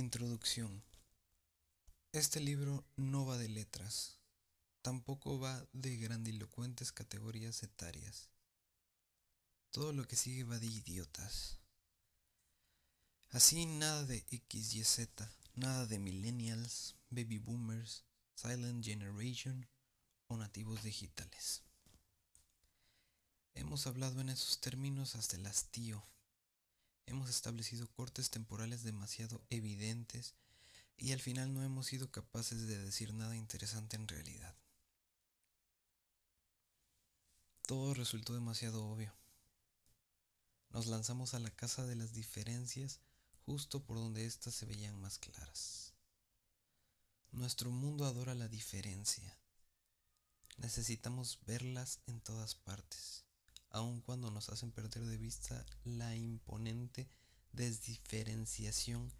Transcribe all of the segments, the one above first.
Introducción. Este libro no va de letras, tampoco va de grandilocuentes categorías etarias. Todo lo que sigue va de idiotas. Así nada de X y nada de millennials, baby boomers, silent generation o nativos digitales. Hemos hablado en esos términos hasta el hastío Hemos establecido cortes temporales demasiado evidentes y al final no hemos sido capaces de decir nada interesante en realidad. Todo resultó demasiado obvio. Nos lanzamos a la casa de las diferencias justo por donde éstas se veían más claras. Nuestro mundo adora la diferencia. Necesitamos verlas en todas partes aun cuando nos hacen perder de vista la imponente desdiferenciación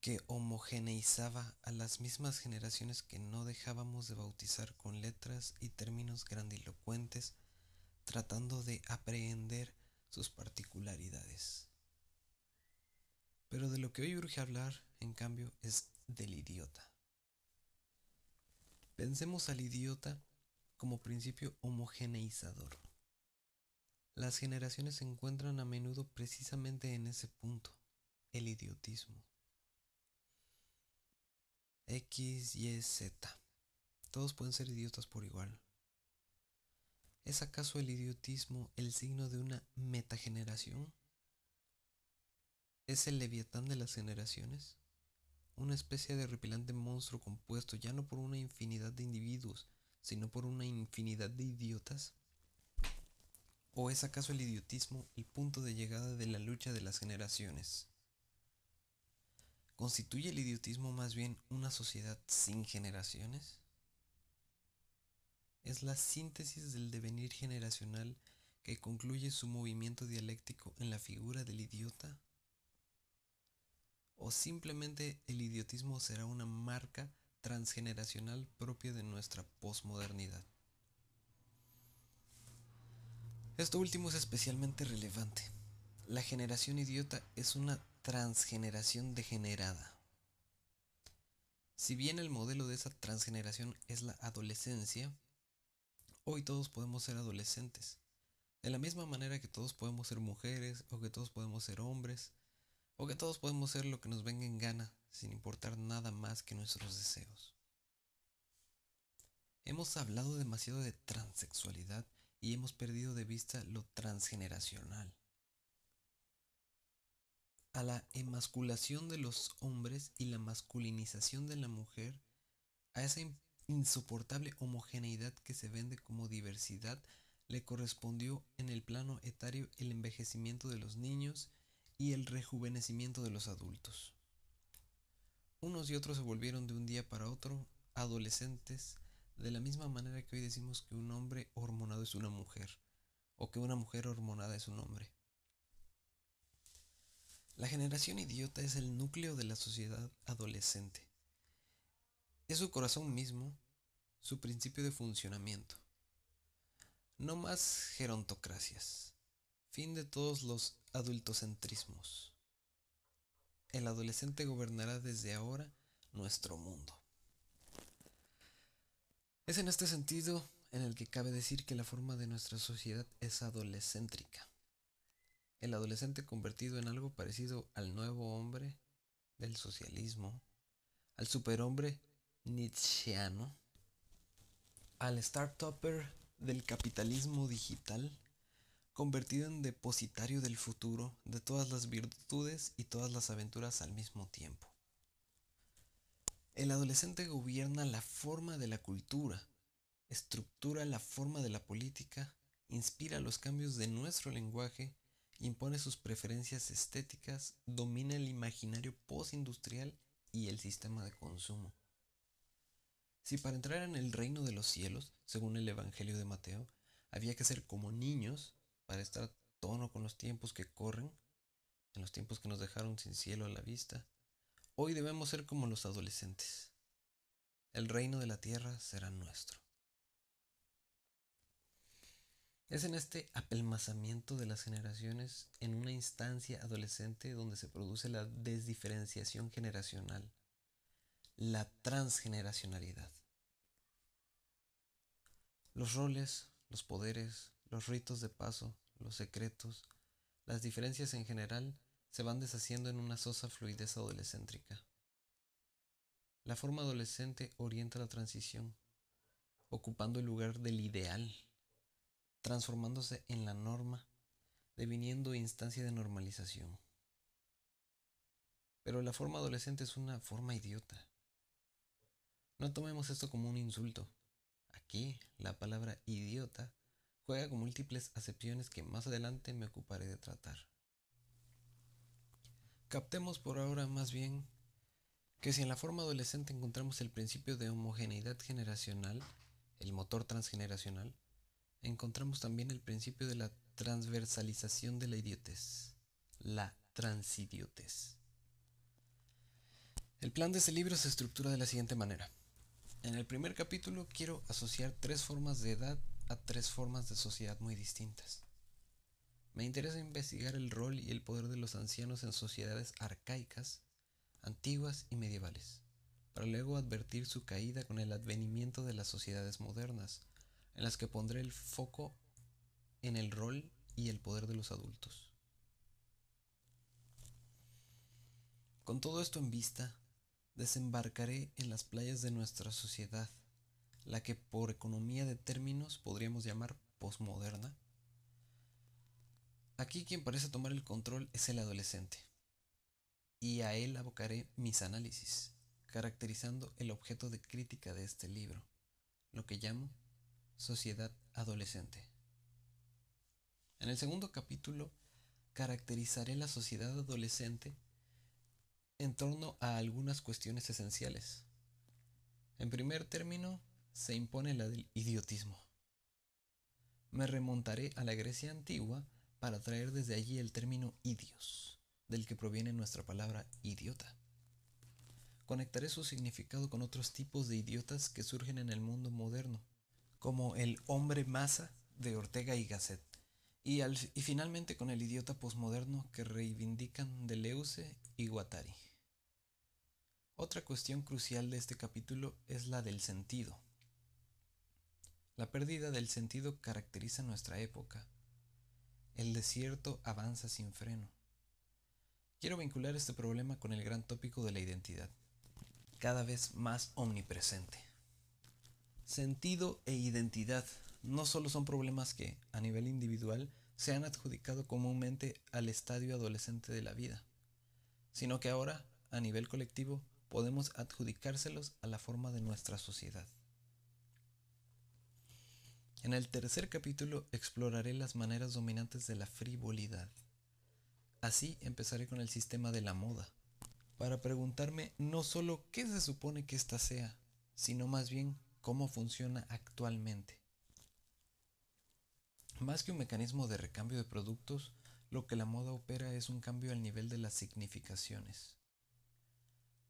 que homogeneizaba a las mismas generaciones que no dejábamos de bautizar con letras y términos grandilocuentes, tratando de aprehender sus particularidades. Pero de lo que hoy urge hablar, en cambio, es del idiota. Pensemos al idiota como principio homogeneizador. Las generaciones se encuentran a menudo precisamente en ese punto, el idiotismo. X, Y, Z. Todos pueden ser idiotas por igual. ¿Es acaso el idiotismo el signo de una metageneración? ¿Es el leviatán de las generaciones? Una especie de repilante monstruo compuesto ya no por una infinidad de individuos, sino por una infinidad de idiotas. ¿O es acaso el idiotismo el punto de llegada de la lucha de las generaciones? ¿Constituye el idiotismo más bien una sociedad sin generaciones? Es la síntesis del devenir generacional que concluye su movimiento dialéctico en la figura del idiota? ¿O simplemente el idiotismo será una marca transgeneracional propia de nuestra posmodernidad? Esto último es especialmente relevante. La generación idiota es una transgeneración degenerada. Si bien el modelo de esa transgeneración es la adolescencia, hoy todos podemos ser adolescentes. De la misma manera que todos podemos ser mujeres, o que todos podemos ser hombres, o que todos podemos ser lo que nos venga en gana, sin importar nada más que nuestros deseos. Hemos hablado demasiado de transexualidad y hemos perdido de vista lo transgeneracional. A la emasculación de los hombres y la masculinización de la mujer, a esa insoportable homogeneidad que se vende como diversidad, le correspondió en el plano etario el envejecimiento de los niños y el rejuvenecimiento de los adultos. Unos y otros se volvieron de un día para otro adolescentes, de la misma manera que hoy decimos que un hombre hormonado es una mujer, o que una mujer hormonada es un hombre. La generación idiota es el núcleo de la sociedad adolescente. Es su corazón mismo, su principio de funcionamiento. No más gerontocracias. Fin de todos los adultocentrismos. El adolescente gobernará desde ahora nuestro mundo. Es en este sentido en el que cabe decir que la forma de nuestra sociedad es adolescéntrica. El adolescente convertido en algo parecido al nuevo hombre del socialismo, al superhombre nietzscheano, al startupper del capitalismo digital, convertido en depositario del futuro, de todas las virtudes y todas las aventuras al mismo tiempo. El adolescente gobierna la forma de la cultura, estructura la forma de la política, inspira los cambios de nuestro lenguaje, impone sus preferencias estéticas, domina el imaginario postindustrial y el sistema de consumo. Si para entrar en el reino de los cielos, según el Evangelio de Mateo, había que ser como niños para estar tono con los tiempos que corren, en los tiempos que nos dejaron sin cielo a la vista, Hoy debemos ser como los adolescentes. El reino de la tierra será nuestro. Es en este apelmazamiento de las generaciones, en una instancia adolescente donde se produce la desdiferenciación generacional, la transgeneracionalidad. Los roles, los poderes, los ritos de paso, los secretos, las diferencias en general se van deshaciendo en una sosa fluidez adolescéntrica. La forma adolescente orienta la transición, ocupando el lugar del ideal, transformándose en la norma, deviniendo instancia de normalización. Pero la forma adolescente es una forma idiota. No tomemos esto como un insulto. Aquí la palabra idiota juega con múltiples acepciones que más adelante me ocuparé de tratar. Captemos por ahora más bien que si en la forma adolescente encontramos el principio de homogeneidad generacional, el motor transgeneracional, encontramos también el principio de la transversalización de la idiotez, la transidiotez. El plan de este libro se estructura de la siguiente manera. En el primer capítulo quiero asociar tres formas de edad a tres formas de sociedad muy distintas. Me interesa investigar el rol y el poder de los ancianos en sociedades arcaicas, antiguas y medievales, para luego advertir su caída con el advenimiento de las sociedades modernas, en las que pondré el foco en el rol y el poder de los adultos. Con todo esto en vista, desembarcaré en las playas de nuestra sociedad, la que por economía de términos podríamos llamar posmoderna, Aquí quien parece tomar el control es el adolescente, y a él abocaré mis análisis, caracterizando el objeto de crítica de este libro, lo que llamo sociedad adolescente. En el segundo capítulo caracterizaré la sociedad adolescente en torno a algunas cuestiones esenciales. En primer término, se impone la del idiotismo. Me remontaré a la Grecia antigua, para traer desde allí el término idios, del que proviene nuestra palabra idiota. Conectaré su significado con otros tipos de idiotas que surgen en el mundo moderno, como el hombre masa de Ortega y Gasset, y, y finalmente con el idiota posmoderno que reivindican Deleuze y Guattari. Otra cuestión crucial de este capítulo es la del sentido. La pérdida del sentido caracteriza nuestra época, el desierto avanza sin freno. Quiero vincular este problema con el gran tópico de la identidad, cada vez más omnipresente. Sentido e identidad no solo son problemas que, a nivel individual, se han adjudicado comúnmente al estadio adolescente de la vida, sino que ahora, a nivel colectivo, podemos adjudicárselos a la forma de nuestra sociedad. En el tercer capítulo exploraré las maneras dominantes de la frivolidad. Así empezaré con el sistema de la moda, para preguntarme no solo qué se supone que ésta sea, sino más bien cómo funciona actualmente. Más que un mecanismo de recambio de productos, lo que la moda opera es un cambio al nivel de las significaciones.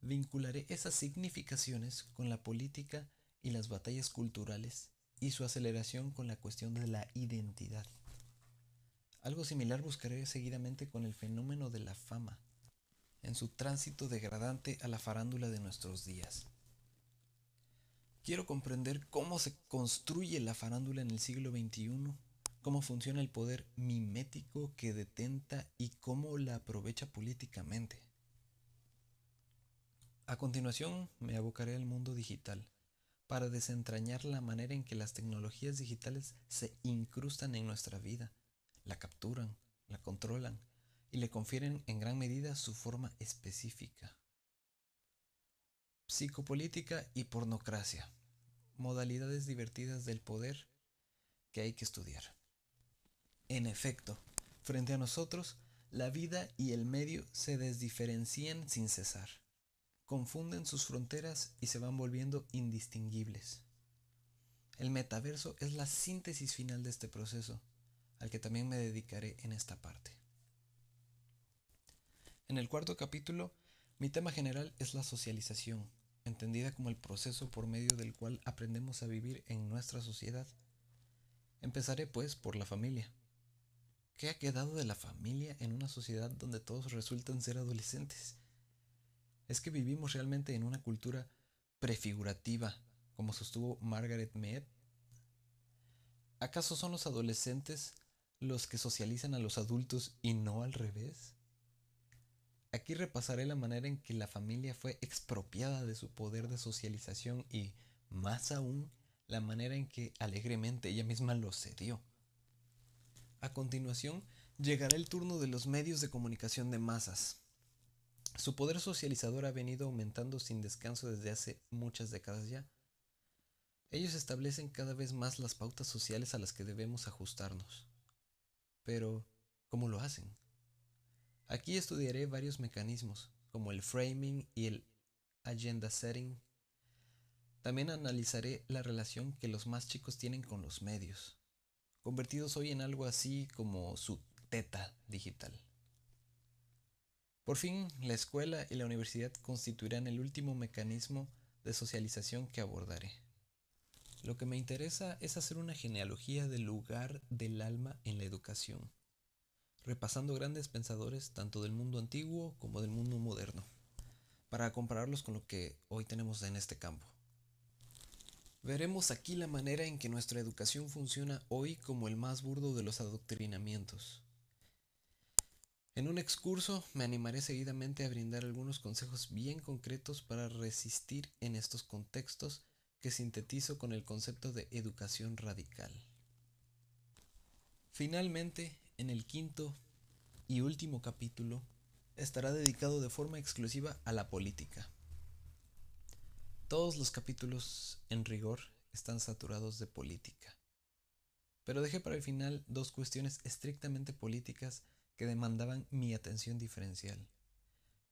Vincularé esas significaciones con la política y las batallas culturales y su aceleración con la cuestión de la identidad. Algo similar buscaré seguidamente con el fenómeno de la fama, en su tránsito degradante a la farándula de nuestros días. Quiero comprender cómo se construye la farándula en el siglo XXI, cómo funciona el poder mimético que detenta y cómo la aprovecha políticamente. A continuación me abocaré al mundo digital para desentrañar la manera en que las tecnologías digitales se incrustan en nuestra vida, la capturan, la controlan y le confieren en gran medida su forma específica. Psicopolítica y pornocracia, modalidades divertidas del poder que hay que estudiar. En efecto, frente a nosotros, la vida y el medio se desdiferencian sin cesar confunden sus fronteras y se van volviendo indistinguibles. El metaverso es la síntesis final de este proceso, al que también me dedicaré en esta parte. En el cuarto capítulo, mi tema general es la socialización, entendida como el proceso por medio del cual aprendemos a vivir en nuestra sociedad. Empezaré pues por la familia. ¿Qué ha quedado de la familia en una sociedad donde todos resultan ser adolescentes? es que vivimos realmente en una cultura prefigurativa, como sostuvo Margaret Mead. ¿Acaso son los adolescentes los que socializan a los adultos y no al revés? Aquí repasaré la manera en que la familia fue expropiada de su poder de socialización y, más aún, la manera en que alegremente ella misma lo cedió. A continuación, llegará el turno de los medios de comunicación de masas. Su poder socializador ha venido aumentando sin descanso desde hace muchas décadas ya. Ellos establecen cada vez más las pautas sociales a las que debemos ajustarnos. Pero, ¿cómo lo hacen? Aquí estudiaré varios mecanismos, como el framing y el agenda setting. También analizaré la relación que los más chicos tienen con los medios, convertidos hoy en algo así como su teta digital. Por fin, la escuela y la universidad constituirán el último mecanismo de socialización que abordaré. Lo que me interesa es hacer una genealogía del lugar del alma en la educación, repasando grandes pensadores tanto del mundo antiguo como del mundo moderno, para compararlos con lo que hoy tenemos en este campo. Veremos aquí la manera en que nuestra educación funciona hoy como el más burdo de los adoctrinamientos en un excurso me animaré seguidamente a brindar algunos consejos bien concretos para resistir en estos contextos que sintetizo con el concepto de educación radical. Finalmente, en el quinto y último capítulo, estará dedicado de forma exclusiva a la política. Todos los capítulos, en rigor, están saturados de política. Pero dejé para el final dos cuestiones estrictamente políticas que demandaban mi atención diferencial.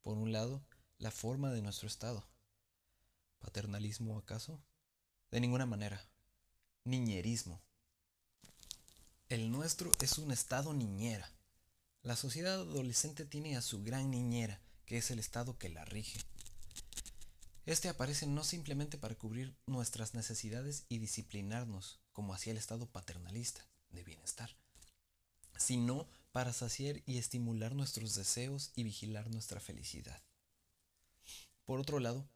Por un lado, la forma de nuestro Estado. ¿Paternalismo acaso? De ninguna manera. Niñerismo. El nuestro es un Estado niñera. La sociedad adolescente tiene a su gran niñera, que es el Estado que la rige. Este aparece no simplemente para cubrir nuestras necesidades y disciplinarnos, como hacía el Estado paternalista de bienestar, sino para saciar y estimular nuestros deseos y vigilar nuestra felicidad. Por otro lado,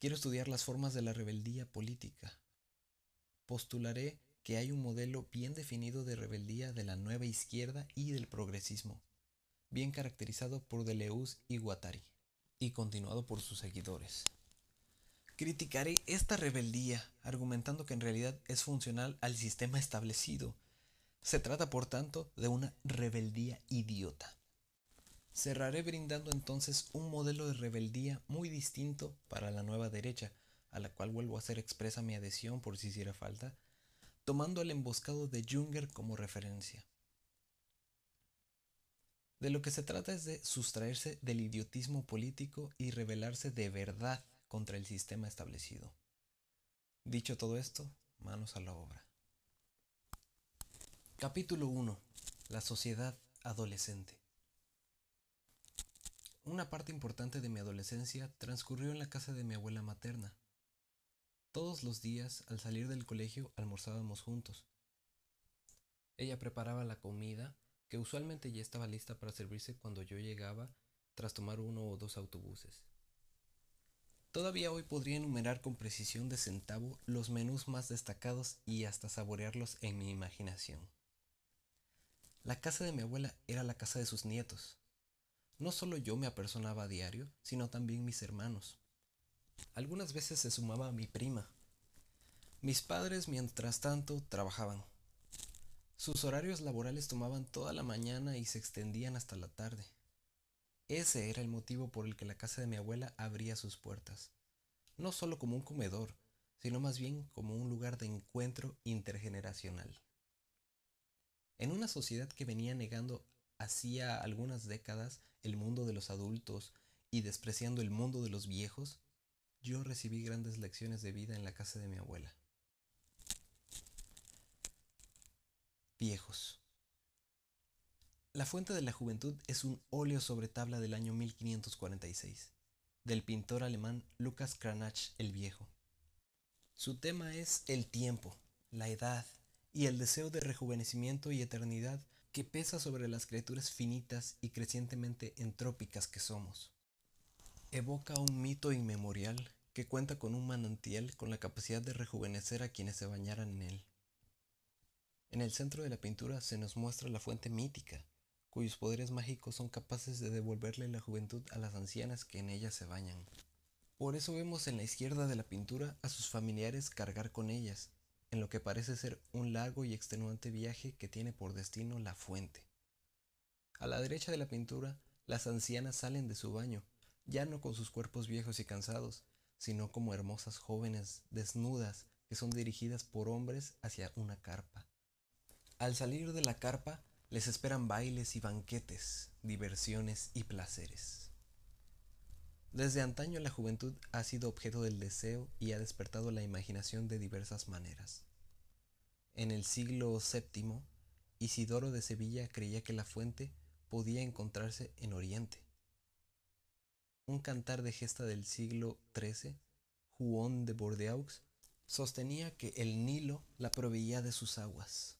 quiero estudiar las formas de la rebeldía política. Postularé que hay un modelo bien definido de rebeldía de la nueva izquierda y del progresismo, bien caracterizado por Deleuze y Guattari, y continuado por sus seguidores. Criticaré esta rebeldía argumentando que en realidad es funcional al sistema establecido se trata, por tanto, de una rebeldía idiota. Cerraré brindando entonces un modelo de rebeldía muy distinto para la nueva derecha, a la cual vuelvo a hacer expresa mi adhesión por si hiciera falta, tomando el emboscado de Junger como referencia. De lo que se trata es de sustraerse del idiotismo político y rebelarse de verdad contra el sistema establecido. Dicho todo esto, manos a la obra. Capítulo 1. La sociedad adolescente. Una parte importante de mi adolescencia transcurrió en la casa de mi abuela materna. Todos los días, al salir del colegio, almorzábamos juntos. Ella preparaba la comida, que usualmente ya estaba lista para servirse cuando yo llegaba tras tomar uno o dos autobuses. Todavía hoy podría enumerar con precisión de centavo los menús más destacados y hasta saborearlos en mi imaginación. La casa de mi abuela era la casa de sus nietos. No solo yo me apersonaba a diario, sino también mis hermanos. Algunas veces se sumaba mi prima. Mis padres, mientras tanto, trabajaban. Sus horarios laborales tomaban toda la mañana y se extendían hasta la tarde. Ese era el motivo por el que la casa de mi abuela abría sus puertas, no solo como un comedor, sino más bien como un lugar de encuentro intergeneracional. En una sociedad que venía negando hacía algunas décadas el mundo de los adultos y despreciando el mundo de los viejos, yo recibí grandes lecciones de vida en la casa de mi abuela. Viejos. La Fuente de la Juventud es un óleo sobre tabla del año 1546, del pintor alemán Lucas Cranach el Viejo. Su tema es el tiempo, la edad, y el deseo de rejuvenecimiento y eternidad que pesa sobre las criaturas finitas y crecientemente entrópicas que somos. Evoca un mito inmemorial que cuenta con un manantial con la capacidad de rejuvenecer a quienes se bañaran en él. En el centro de la pintura se nos muestra la fuente mítica, cuyos poderes mágicos son capaces de devolverle la juventud a las ancianas que en ella se bañan. Por eso vemos en la izquierda de la pintura a sus familiares cargar con ellas, en lo que parece ser un largo y extenuante viaje que tiene por destino la fuente. A la derecha de la pintura, las ancianas salen de su baño, ya no con sus cuerpos viejos y cansados, sino como hermosas jóvenes, desnudas, que son dirigidas por hombres hacia una carpa. Al salir de la carpa, les esperan bailes y banquetes, diversiones y placeres. Desde antaño la juventud ha sido objeto del deseo y ha despertado la imaginación de diversas maneras. En el siglo VII, Isidoro de Sevilla creía que la fuente podía encontrarse en Oriente. Un cantar de gesta del siglo XIII, Juan de Bordeaux, sostenía que el Nilo la proveía de sus aguas.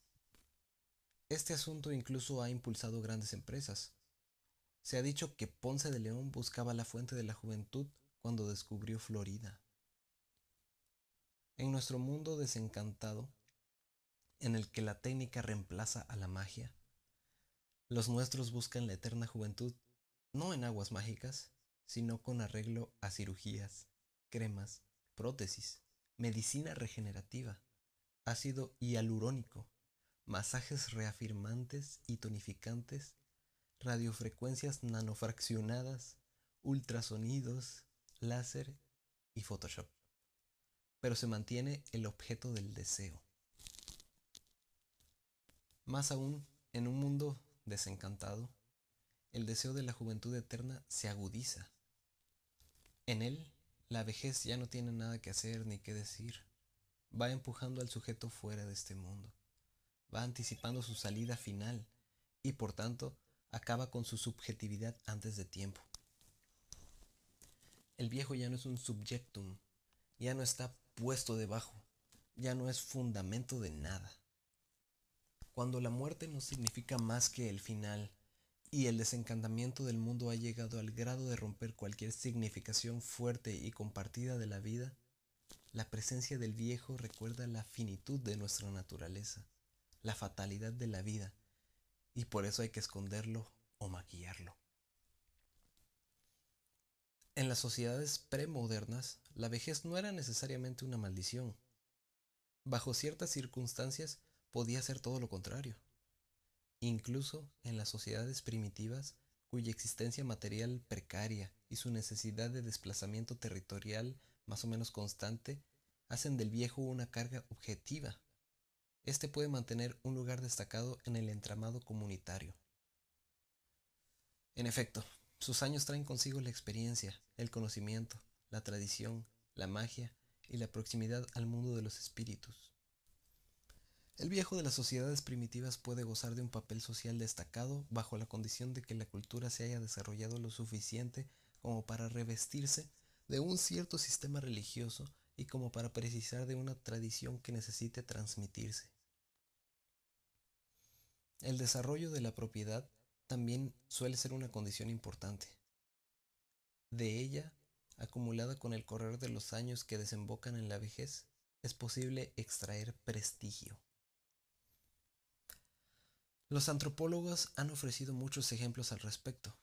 Este asunto incluso ha impulsado grandes empresas, se ha dicho que Ponce de León buscaba la fuente de la juventud cuando descubrió Florida. En nuestro mundo desencantado, en el que la técnica reemplaza a la magia, los nuestros buscan la eterna juventud no en aguas mágicas, sino con arreglo a cirugías, cremas, prótesis, medicina regenerativa, ácido hialurónico, masajes reafirmantes y tonificantes radiofrecuencias nanofraccionadas, ultrasonidos, láser y Photoshop. Pero se mantiene el objeto del deseo. Más aún, en un mundo desencantado, el deseo de la juventud eterna se agudiza. En él, la vejez ya no tiene nada que hacer ni que decir. Va empujando al sujeto fuera de este mundo. Va anticipando su salida final y por tanto acaba con su subjetividad antes de tiempo. El viejo ya no es un subjectum, ya no está puesto debajo, ya no es fundamento de nada. Cuando la muerte no significa más que el final y el desencantamiento del mundo ha llegado al grado de romper cualquier significación fuerte y compartida de la vida, la presencia del viejo recuerda la finitud de nuestra naturaleza, la fatalidad de la vida y por eso hay que esconderlo o maquillarlo. En las sociedades premodernas, la vejez no era necesariamente una maldición. Bajo ciertas circunstancias podía ser todo lo contrario. Incluso en las sociedades primitivas, cuya existencia material precaria y su necesidad de desplazamiento territorial más o menos constante hacen del viejo una carga objetiva este puede mantener un lugar destacado en el entramado comunitario. En efecto, sus años traen consigo la experiencia, el conocimiento, la tradición, la magia y la proximidad al mundo de los espíritus. El viejo de las sociedades primitivas puede gozar de un papel social destacado bajo la condición de que la cultura se haya desarrollado lo suficiente como para revestirse de un cierto sistema religioso y como para precisar de una tradición que necesite transmitirse. El desarrollo de la propiedad también suele ser una condición importante. De ella, acumulada con el correr de los años que desembocan en la vejez, es posible extraer prestigio. Los antropólogos han ofrecido muchos ejemplos al respecto.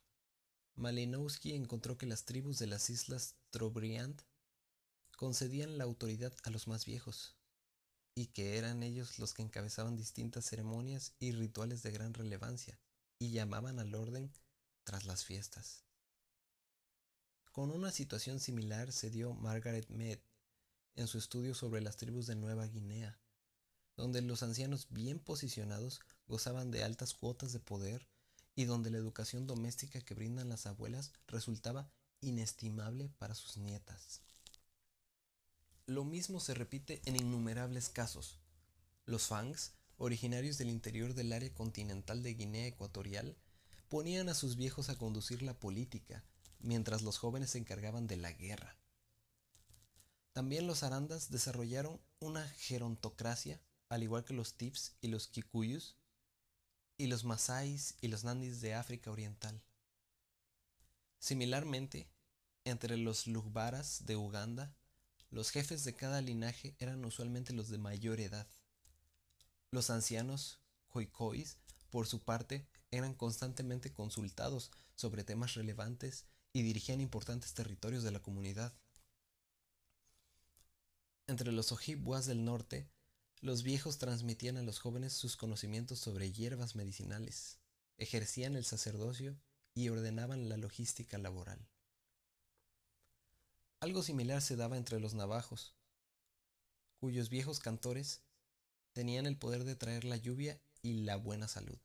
Malinowski encontró que las tribus de las islas Trobriand concedían la autoridad a los más viejos, y que eran ellos los que encabezaban distintas ceremonias y rituales de gran relevancia y llamaban al orden tras las fiestas. Con una situación similar se dio Margaret Mead en su estudio sobre las tribus de Nueva Guinea, donde los ancianos bien posicionados gozaban de altas cuotas de poder y donde la educación doméstica que brindan las abuelas resultaba inestimable para sus nietas. Lo mismo se repite en innumerables casos. Los Fangs, originarios del interior del área continental de Guinea Ecuatorial, ponían a sus viejos a conducir la política, mientras los jóvenes se encargaban de la guerra. También los arandas desarrollaron una gerontocracia, al igual que los tips y los kikuyus, y los Masais y los nandis de África Oriental. Similarmente, entre los lugbaras de Uganda los jefes de cada linaje eran usualmente los de mayor edad. Los ancianos, khoikhois, por su parte, eran constantemente consultados sobre temas relevantes y dirigían importantes territorios de la comunidad. Entre los ojibwas del norte, los viejos transmitían a los jóvenes sus conocimientos sobre hierbas medicinales, ejercían el sacerdocio y ordenaban la logística laboral. Algo similar se daba entre los navajos, cuyos viejos cantores tenían el poder de traer la lluvia y la buena salud,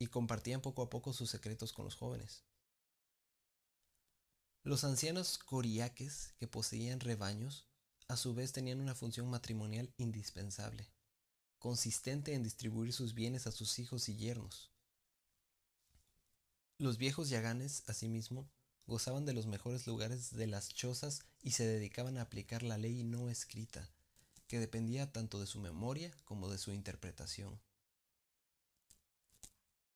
y compartían poco a poco sus secretos con los jóvenes. Los ancianos coriaques que poseían rebaños, a su vez tenían una función matrimonial indispensable, consistente en distribuir sus bienes a sus hijos y yernos. Los viejos yaganes, asimismo, gozaban de los mejores lugares de las chozas y se dedicaban a aplicar la ley no escrita, que dependía tanto de su memoria como de su interpretación.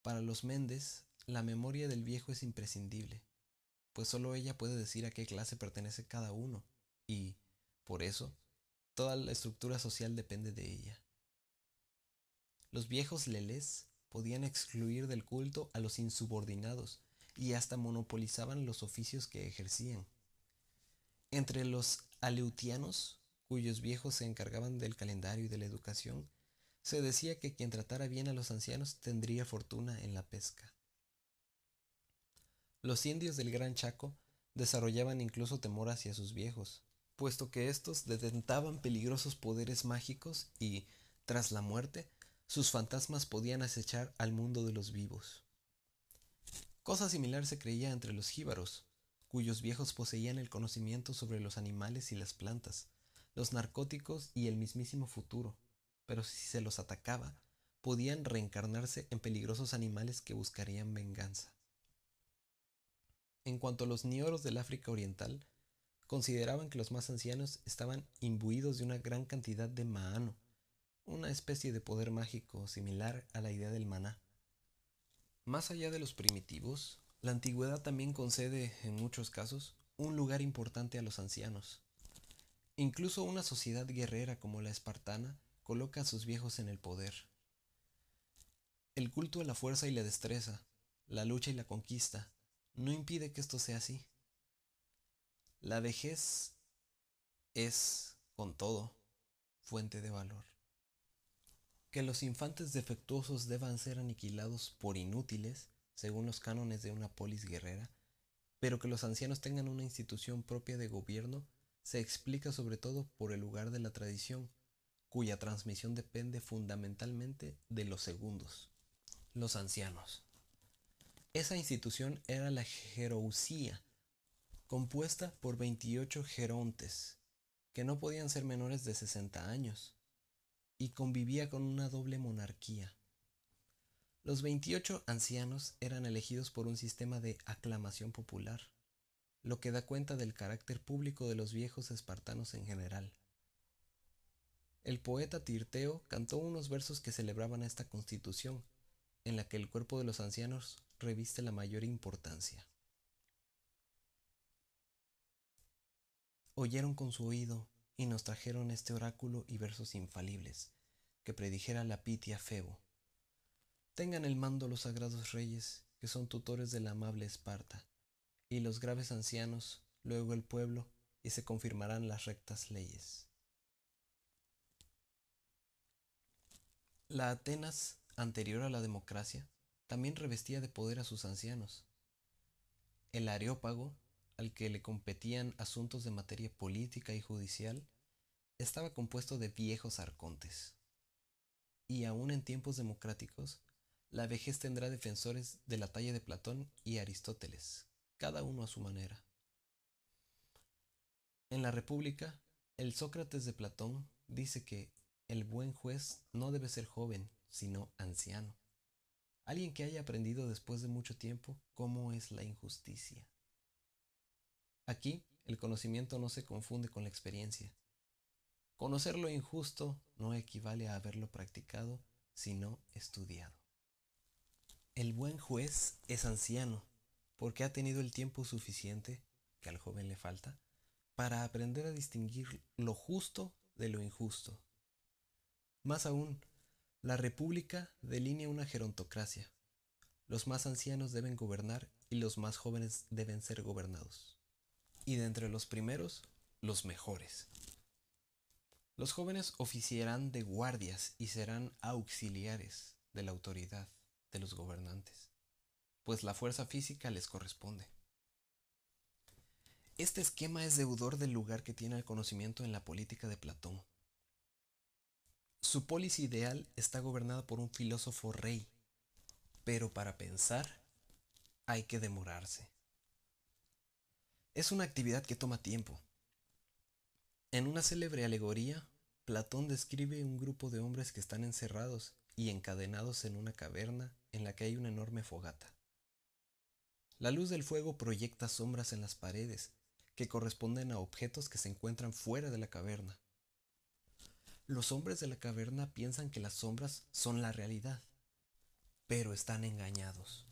Para los Méndez, la memoria del viejo es imprescindible, pues solo ella puede decir a qué clase pertenece cada uno, y, por eso, toda la estructura social depende de ella. Los viejos lelés podían excluir del culto a los insubordinados, y hasta monopolizaban los oficios que ejercían. Entre los aleutianos, cuyos viejos se encargaban del calendario y de la educación, se decía que quien tratara bien a los ancianos tendría fortuna en la pesca. Los indios del Gran Chaco desarrollaban incluso temor hacia sus viejos, puesto que estos detentaban peligrosos poderes mágicos y, tras la muerte, sus fantasmas podían acechar al mundo de los vivos. Cosa similar se creía entre los jíbaros, cuyos viejos poseían el conocimiento sobre los animales y las plantas, los narcóticos y el mismísimo futuro, pero si se los atacaba, podían reencarnarse en peligrosos animales que buscarían venganza. En cuanto a los nioros del África Oriental, consideraban que los más ancianos estaban imbuidos de una gran cantidad de maano, una especie de poder mágico similar a la idea del maná. Más allá de los primitivos, la antigüedad también concede, en muchos casos, un lugar importante a los ancianos. Incluso una sociedad guerrera como la espartana coloca a sus viejos en el poder. El culto a la fuerza y la destreza, la lucha y la conquista, no impide que esto sea así. La vejez es, con todo, fuente de valor que los infantes defectuosos deban ser aniquilados por inútiles, según los cánones de una polis guerrera, pero que los ancianos tengan una institución propia de gobierno se explica sobre todo por el lugar de la tradición, cuya transmisión depende fundamentalmente de los segundos, los ancianos. Esa institución era la jerousía, compuesta por 28 gerontes, que no podían ser menores de 60 años y convivía con una doble monarquía. Los 28 ancianos eran elegidos por un sistema de aclamación popular, lo que da cuenta del carácter público de los viejos espartanos en general. El poeta Tirteo cantó unos versos que celebraban esta constitución, en la que el cuerpo de los ancianos reviste la mayor importancia. Oyeron con su oído y nos trajeron este oráculo y versos infalibles, que predijera la pitia Febo. Tengan el mando los sagrados reyes, que son tutores de la amable Esparta, y los graves ancianos, luego el pueblo, y se confirmarán las rectas leyes. La Atenas, anterior a la democracia, también revestía de poder a sus ancianos. El Areópago al que le competían asuntos de materia política y judicial, estaba compuesto de viejos arcontes. Y aún en tiempos democráticos, la vejez tendrá defensores de la talla de Platón y Aristóteles, cada uno a su manera. En la República, el Sócrates de Platón dice que el buen juez no debe ser joven, sino anciano. Alguien que haya aprendido después de mucho tiempo cómo es la injusticia. Aquí, el conocimiento no se confunde con la experiencia. Conocer lo injusto no equivale a haberlo practicado, sino estudiado. El buen juez es anciano, porque ha tenido el tiempo suficiente, que al joven le falta, para aprender a distinguir lo justo de lo injusto. Más aún, la República delinea una gerontocracia. Los más ancianos deben gobernar y los más jóvenes deben ser gobernados y de entre los primeros, los mejores. Los jóvenes oficiarán de guardias y serán auxiliares de la autoridad de los gobernantes, pues la fuerza física les corresponde. Este esquema es deudor del lugar que tiene el conocimiento en la política de Platón. Su polis ideal está gobernada por un filósofo rey, pero para pensar hay que demorarse. Es una actividad que toma tiempo. En una célebre alegoría, Platón describe un grupo de hombres que están encerrados y encadenados en una caverna en la que hay una enorme fogata. La luz del fuego proyecta sombras en las paredes, que corresponden a objetos que se encuentran fuera de la caverna. Los hombres de la caverna piensan que las sombras son la realidad, pero están engañados.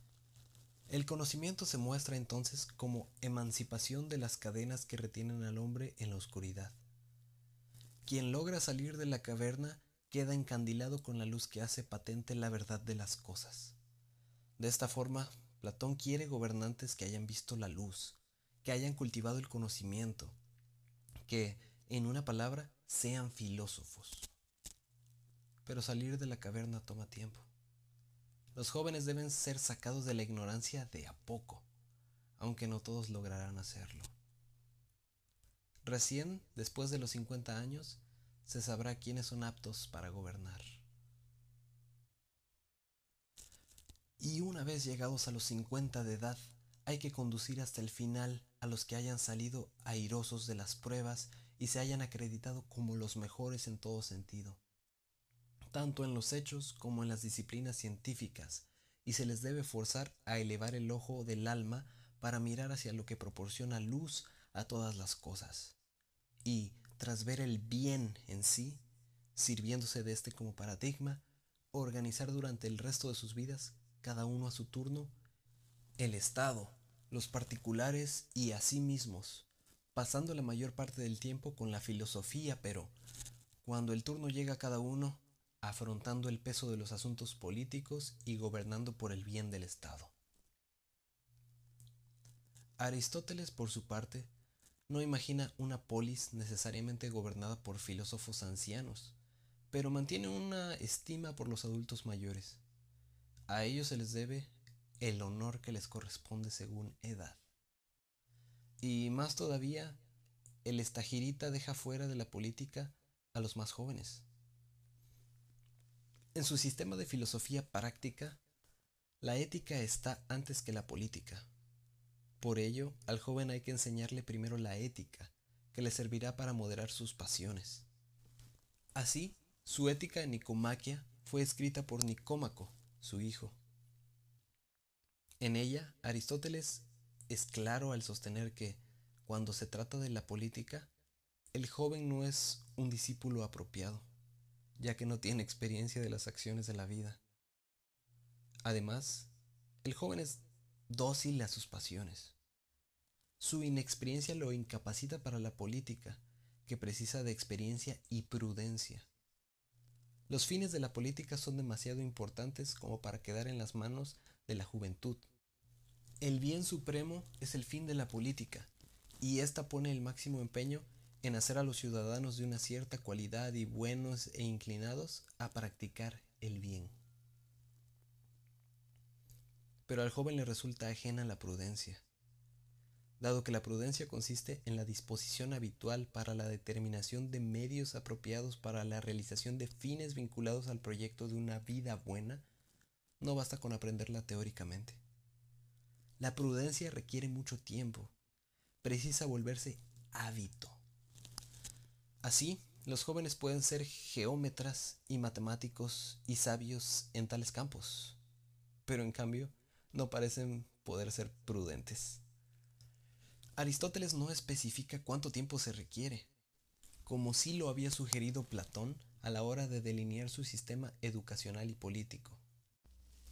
El conocimiento se muestra entonces como emancipación de las cadenas que retienen al hombre en la oscuridad. Quien logra salir de la caverna queda encandilado con la luz que hace patente la verdad de las cosas. De esta forma, Platón quiere gobernantes que hayan visto la luz, que hayan cultivado el conocimiento, que, en una palabra, sean filósofos. Pero salir de la caverna toma tiempo. Los jóvenes deben ser sacados de la ignorancia de a poco, aunque no todos lograrán hacerlo. Recién, después de los 50 años, se sabrá quiénes son aptos para gobernar. Y una vez llegados a los 50 de edad, hay que conducir hasta el final a los que hayan salido airosos de las pruebas y se hayan acreditado como los mejores en todo sentido tanto en los hechos como en las disciplinas científicas, y se les debe forzar a elevar el ojo del alma para mirar hacia lo que proporciona luz a todas las cosas. Y, tras ver el bien en sí, sirviéndose de este como paradigma, organizar durante el resto de sus vidas, cada uno a su turno, el Estado, los particulares y a sí mismos, pasando la mayor parte del tiempo con la filosofía, pero cuando el turno llega a cada uno, afrontando el peso de los asuntos políticos y gobernando por el bien del Estado. Aristóteles, por su parte, no imagina una polis necesariamente gobernada por filósofos ancianos, pero mantiene una estima por los adultos mayores. A ellos se les debe el honor que les corresponde según edad. Y más todavía, el estagirita deja fuera de la política a los más jóvenes. En su sistema de filosofía práctica, la ética está antes que la política. Por ello, al joven hay que enseñarle primero la ética, que le servirá para moderar sus pasiones. Así, su ética Nicomaquia fue escrita por Nicómaco, su hijo. En ella, Aristóteles es claro al sostener que, cuando se trata de la política, el joven no es un discípulo apropiado ya que no tiene experiencia de las acciones de la vida. Además, el joven es dócil a sus pasiones. Su inexperiencia lo incapacita para la política, que precisa de experiencia y prudencia. Los fines de la política son demasiado importantes como para quedar en las manos de la juventud. El bien supremo es el fin de la política, y ésta pone el máximo empeño en hacer a los ciudadanos de una cierta cualidad y buenos e inclinados a practicar el bien. Pero al joven le resulta ajena la prudencia, dado que la prudencia consiste en la disposición habitual para la determinación de medios apropiados para la realización de fines vinculados al proyecto de una vida buena, no basta con aprenderla teóricamente. La prudencia requiere mucho tiempo, precisa volverse hábito Así, los jóvenes pueden ser geómetras y matemáticos y sabios en tales campos, pero en cambio no parecen poder ser prudentes. Aristóteles no especifica cuánto tiempo se requiere, como sí lo había sugerido Platón a la hora de delinear su sistema educacional y político.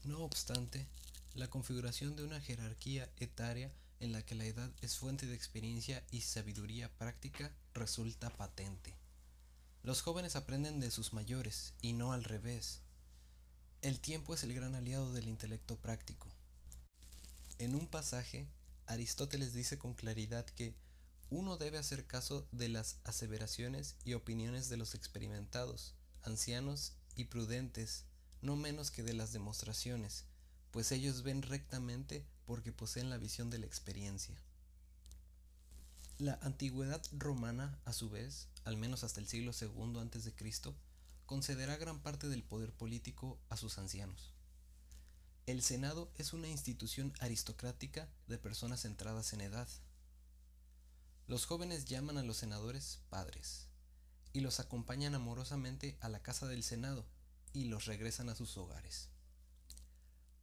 No obstante, la configuración de una jerarquía etaria en la que la edad es fuente de experiencia y sabiduría práctica resulta patente. Los jóvenes aprenden de sus mayores y no al revés. El tiempo es el gran aliado del intelecto práctico. En un pasaje, Aristóteles dice con claridad que uno debe hacer caso de las aseveraciones y opiniones de los experimentados, ancianos y prudentes, no menos que de las demostraciones, pues ellos ven rectamente porque poseen la visión de la experiencia. La antigüedad romana, a su vez, al menos hasta el siglo II a.C., concederá gran parte del poder político a sus ancianos. El Senado es una institución aristocrática de personas entradas en edad. Los jóvenes llaman a los senadores padres y los acompañan amorosamente a la casa del Senado y los regresan a sus hogares.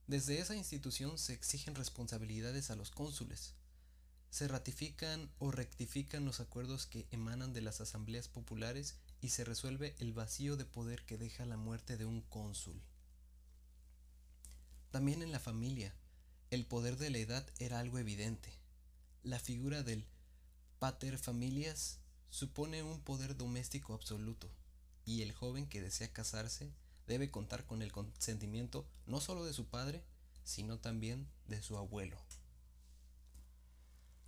Desde esa institución se exigen responsabilidades a los cónsules, se ratifican o rectifican los acuerdos que emanan de las asambleas populares y se resuelve el vacío de poder que deja la muerte de un cónsul. También en la familia, el poder de la edad era algo evidente. La figura del pater familias supone un poder doméstico absoluto, y el joven que desea casarse debe contar con el consentimiento no solo de su padre, sino también de su abuelo.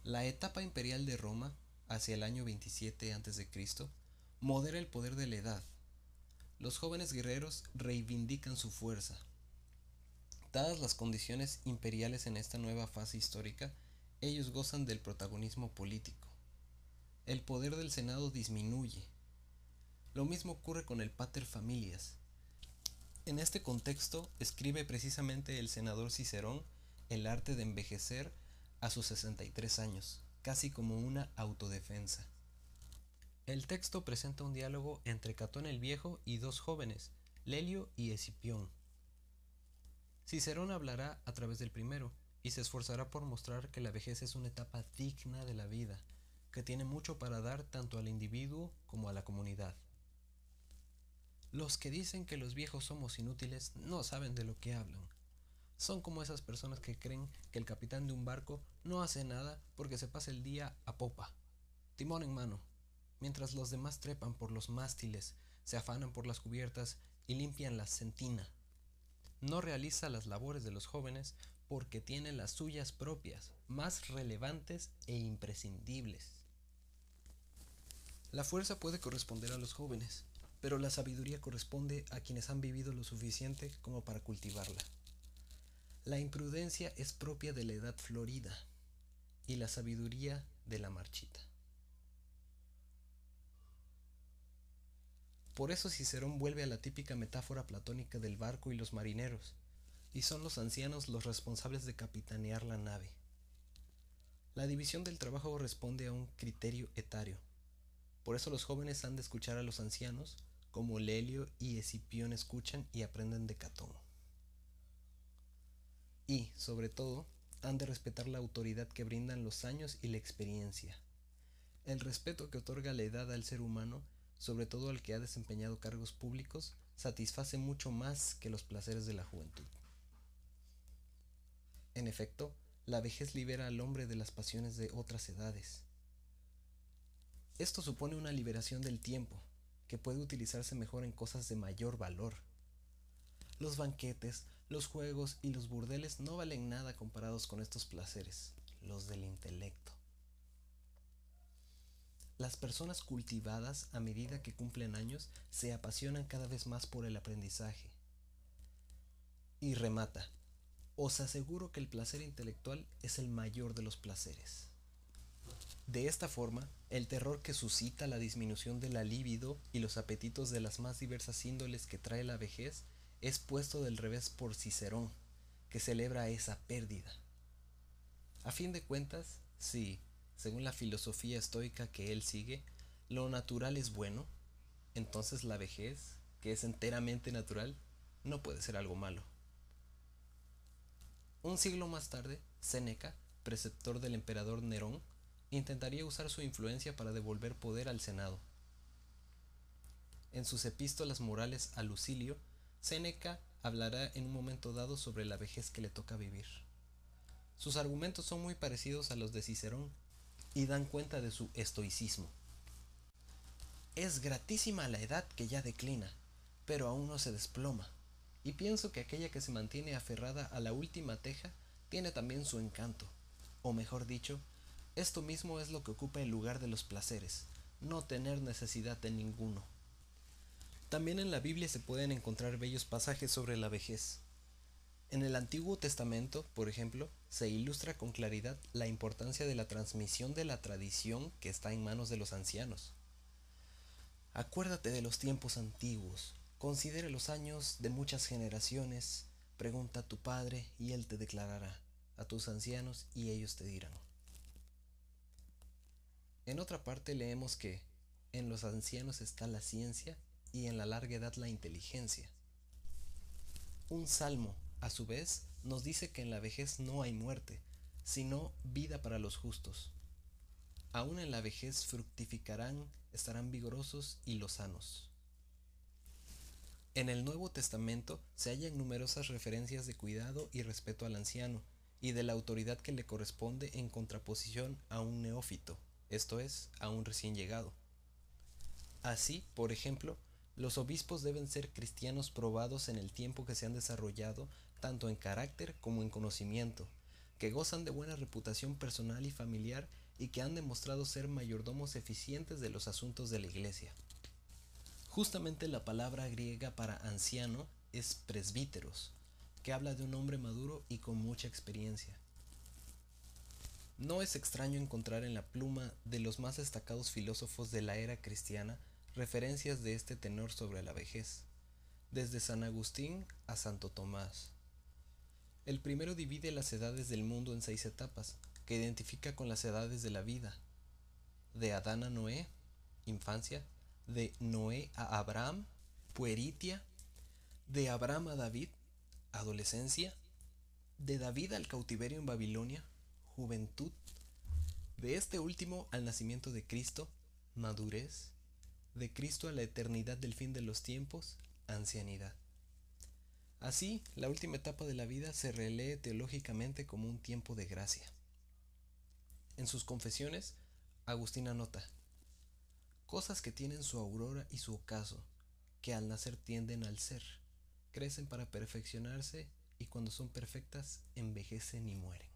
La etapa imperial de Roma, hacia el año 27 a.C., modera el poder de la edad. Los jóvenes guerreros reivindican su fuerza. Dadas las condiciones imperiales en esta nueva fase histórica, ellos gozan del protagonismo político. El poder del Senado disminuye. Lo mismo ocurre con el pater familias. En este contexto escribe precisamente el senador Cicerón el arte de envejecer a sus 63 años, casi como una autodefensa. El texto presenta un diálogo entre Catón el Viejo y dos jóvenes, Lelio y Escipión. Cicerón hablará a través del primero y se esforzará por mostrar que la vejez es una etapa digna de la vida, que tiene mucho para dar tanto al individuo como a la comunidad. Los que dicen que los viejos somos inútiles no saben de lo que hablan son como esas personas que creen que el capitán de un barco no hace nada porque se pasa el día a popa, timón en mano, mientras los demás trepan por los mástiles, se afanan por las cubiertas y limpian la sentina No realiza las labores de los jóvenes porque tiene las suyas propias, más relevantes e imprescindibles. La fuerza puede corresponder a los jóvenes, pero la sabiduría corresponde a quienes han vivido lo suficiente como para cultivarla. La imprudencia es propia de la edad florida y la sabiduría de la marchita. Por eso Cicerón vuelve a la típica metáfora platónica del barco y los marineros, y son los ancianos los responsables de capitanear la nave. La división del trabajo responde a un criterio etario. Por eso los jóvenes han de escuchar a los ancianos, como Lelio y Escipión escuchan y aprenden de Catón y, sobre todo, han de respetar la autoridad que brindan los años y la experiencia. El respeto que otorga la edad al ser humano, sobre todo al que ha desempeñado cargos públicos, satisface mucho más que los placeres de la juventud. En efecto, la vejez libera al hombre de las pasiones de otras edades. Esto supone una liberación del tiempo, que puede utilizarse mejor en cosas de mayor valor. Los banquetes, los juegos y los burdeles no valen nada comparados con estos placeres, los del intelecto. Las personas cultivadas a medida que cumplen años se apasionan cada vez más por el aprendizaje. Y remata, os aseguro que el placer intelectual es el mayor de los placeres. De esta forma, el terror que suscita la disminución de la libido y los apetitos de las más diversas índoles que trae la vejez es puesto del revés por Cicerón, que celebra esa pérdida. A fin de cuentas, si, según la filosofía estoica que él sigue, lo natural es bueno, entonces la vejez, que es enteramente natural, no puede ser algo malo. Un siglo más tarde, Séneca, preceptor del emperador Nerón, intentaría usar su influencia para devolver poder al Senado. En sus epístolas morales a Lucilio, Séneca hablará en un momento dado sobre la vejez que le toca vivir. Sus argumentos son muy parecidos a los de Cicerón y dan cuenta de su estoicismo. Es gratísima la edad que ya declina, pero aún no se desploma, y pienso que aquella que se mantiene aferrada a la última teja tiene también su encanto, o mejor dicho, esto mismo es lo que ocupa el lugar de los placeres, no tener necesidad de ninguno. También en la Biblia se pueden encontrar bellos pasajes sobre la vejez. En el Antiguo Testamento, por ejemplo, se ilustra con claridad la importancia de la transmisión de la tradición que está en manos de los ancianos. Acuérdate de los tiempos antiguos, considere los años de muchas generaciones, pregunta a tu padre y él te declarará, a tus ancianos y ellos te dirán. En otra parte leemos que en los ancianos está la ciencia y en la larga edad la inteligencia. Un salmo, a su vez, nos dice que en la vejez no hay muerte, sino vida para los justos. Aún en la vejez fructificarán, estarán vigorosos y sanos. En el Nuevo Testamento se hallan numerosas referencias de cuidado y respeto al anciano y de la autoridad que le corresponde en contraposición a un neófito, esto es, a un recién llegado. Así, por ejemplo, los obispos deben ser cristianos probados en el tiempo que se han desarrollado, tanto en carácter como en conocimiento, que gozan de buena reputación personal y familiar y que han demostrado ser mayordomos eficientes de los asuntos de la iglesia. Justamente la palabra griega para anciano es presbíteros, que habla de un hombre maduro y con mucha experiencia. No es extraño encontrar en la pluma de los más destacados filósofos de la era cristiana referencias de este tenor sobre la vejez, desde San Agustín a Santo Tomás. El primero divide las edades del mundo en seis etapas, que identifica con las edades de la vida. De Adán a Noé, infancia, de Noé a Abraham, pueritia, de Abraham a David, adolescencia, de David al cautiverio en Babilonia, juventud, de este último al nacimiento de Cristo, madurez, de Cristo a la eternidad del fin de los tiempos, ancianidad. Así, la última etapa de la vida se relee teológicamente como un tiempo de gracia. En sus confesiones, Agustín anota, cosas que tienen su aurora y su ocaso, que al nacer tienden al ser, crecen para perfeccionarse y cuando son perfectas envejecen y mueren.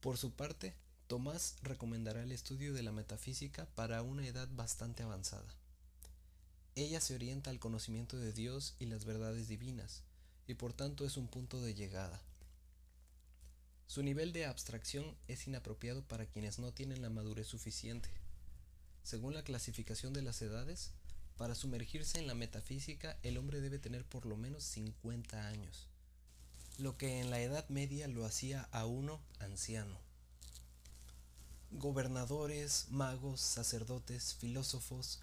Por su parte, Tomás recomendará el estudio de la metafísica para una edad bastante avanzada. Ella se orienta al conocimiento de Dios y las verdades divinas, y por tanto es un punto de llegada. Su nivel de abstracción es inapropiado para quienes no tienen la madurez suficiente. Según la clasificación de las edades, para sumergirse en la metafísica el hombre debe tener por lo menos 50 años, lo que en la Edad Media lo hacía a uno anciano gobernadores, magos, sacerdotes, filósofos,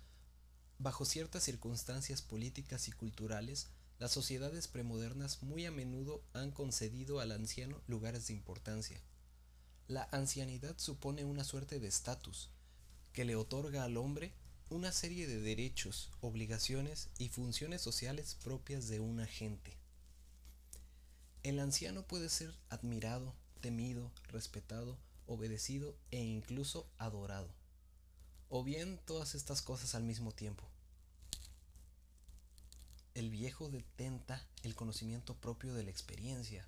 bajo ciertas circunstancias políticas y culturales, las sociedades premodernas muy a menudo han concedido al anciano lugares de importancia. La ancianidad supone una suerte de estatus, que le otorga al hombre una serie de derechos, obligaciones y funciones sociales propias de una gente. El anciano puede ser admirado, temido, respetado, obedecido e incluso adorado. O bien todas estas cosas al mismo tiempo. El viejo detenta el conocimiento propio de la experiencia,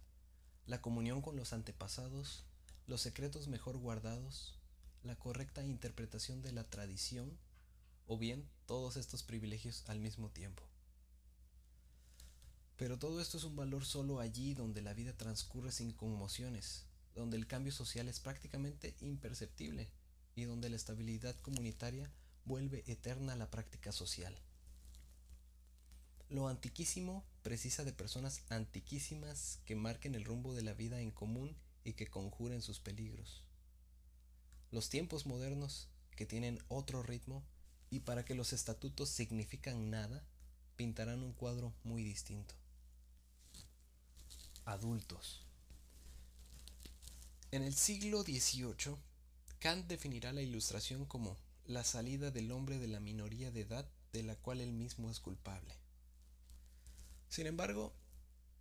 la comunión con los antepasados, los secretos mejor guardados, la correcta interpretación de la tradición, o bien todos estos privilegios al mismo tiempo. Pero todo esto es un valor solo allí donde la vida transcurre sin conmociones, donde el cambio social es prácticamente imperceptible y donde la estabilidad comunitaria vuelve eterna la práctica social. Lo antiquísimo precisa de personas antiquísimas que marquen el rumbo de la vida en común y que conjuren sus peligros. Los tiempos modernos, que tienen otro ritmo y para que los estatutos significan nada, pintarán un cuadro muy distinto. Adultos. En el siglo XVIII, Kant definirá la ilustración como la salida del hombre de la minoría de edad de la cual él mismo es culpable. Sin embargo,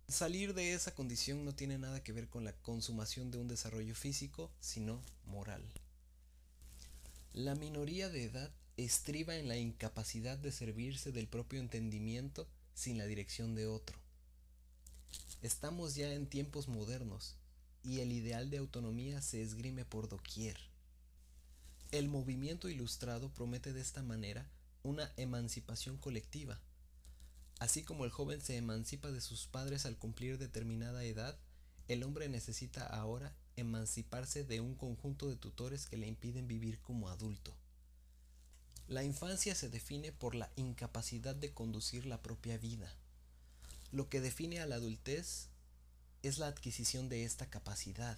salir de esa condición no tiene nada que ver con la consumación de un desarrollo físico, sino moral. La minoría de edad estriba en la incapacidad de servirse del propio entendimiento sin la dirección de otro. Estamos ya en tiempos modernos y el ideal de autonomía se esgrime por doquier. El movimiento ilustrado promete de esta manera una emancipación colectiva. Así como el joven se emancipa de sus padres al cumplir determinada edad, el hombre necesita ahora emanciparse de un conjunto de tutores que le impiden vivir como adulto. La infancia se define por la incapacidad de conducir la propia vida. Lo que define a la adultez es la adquisición de esta capacidad.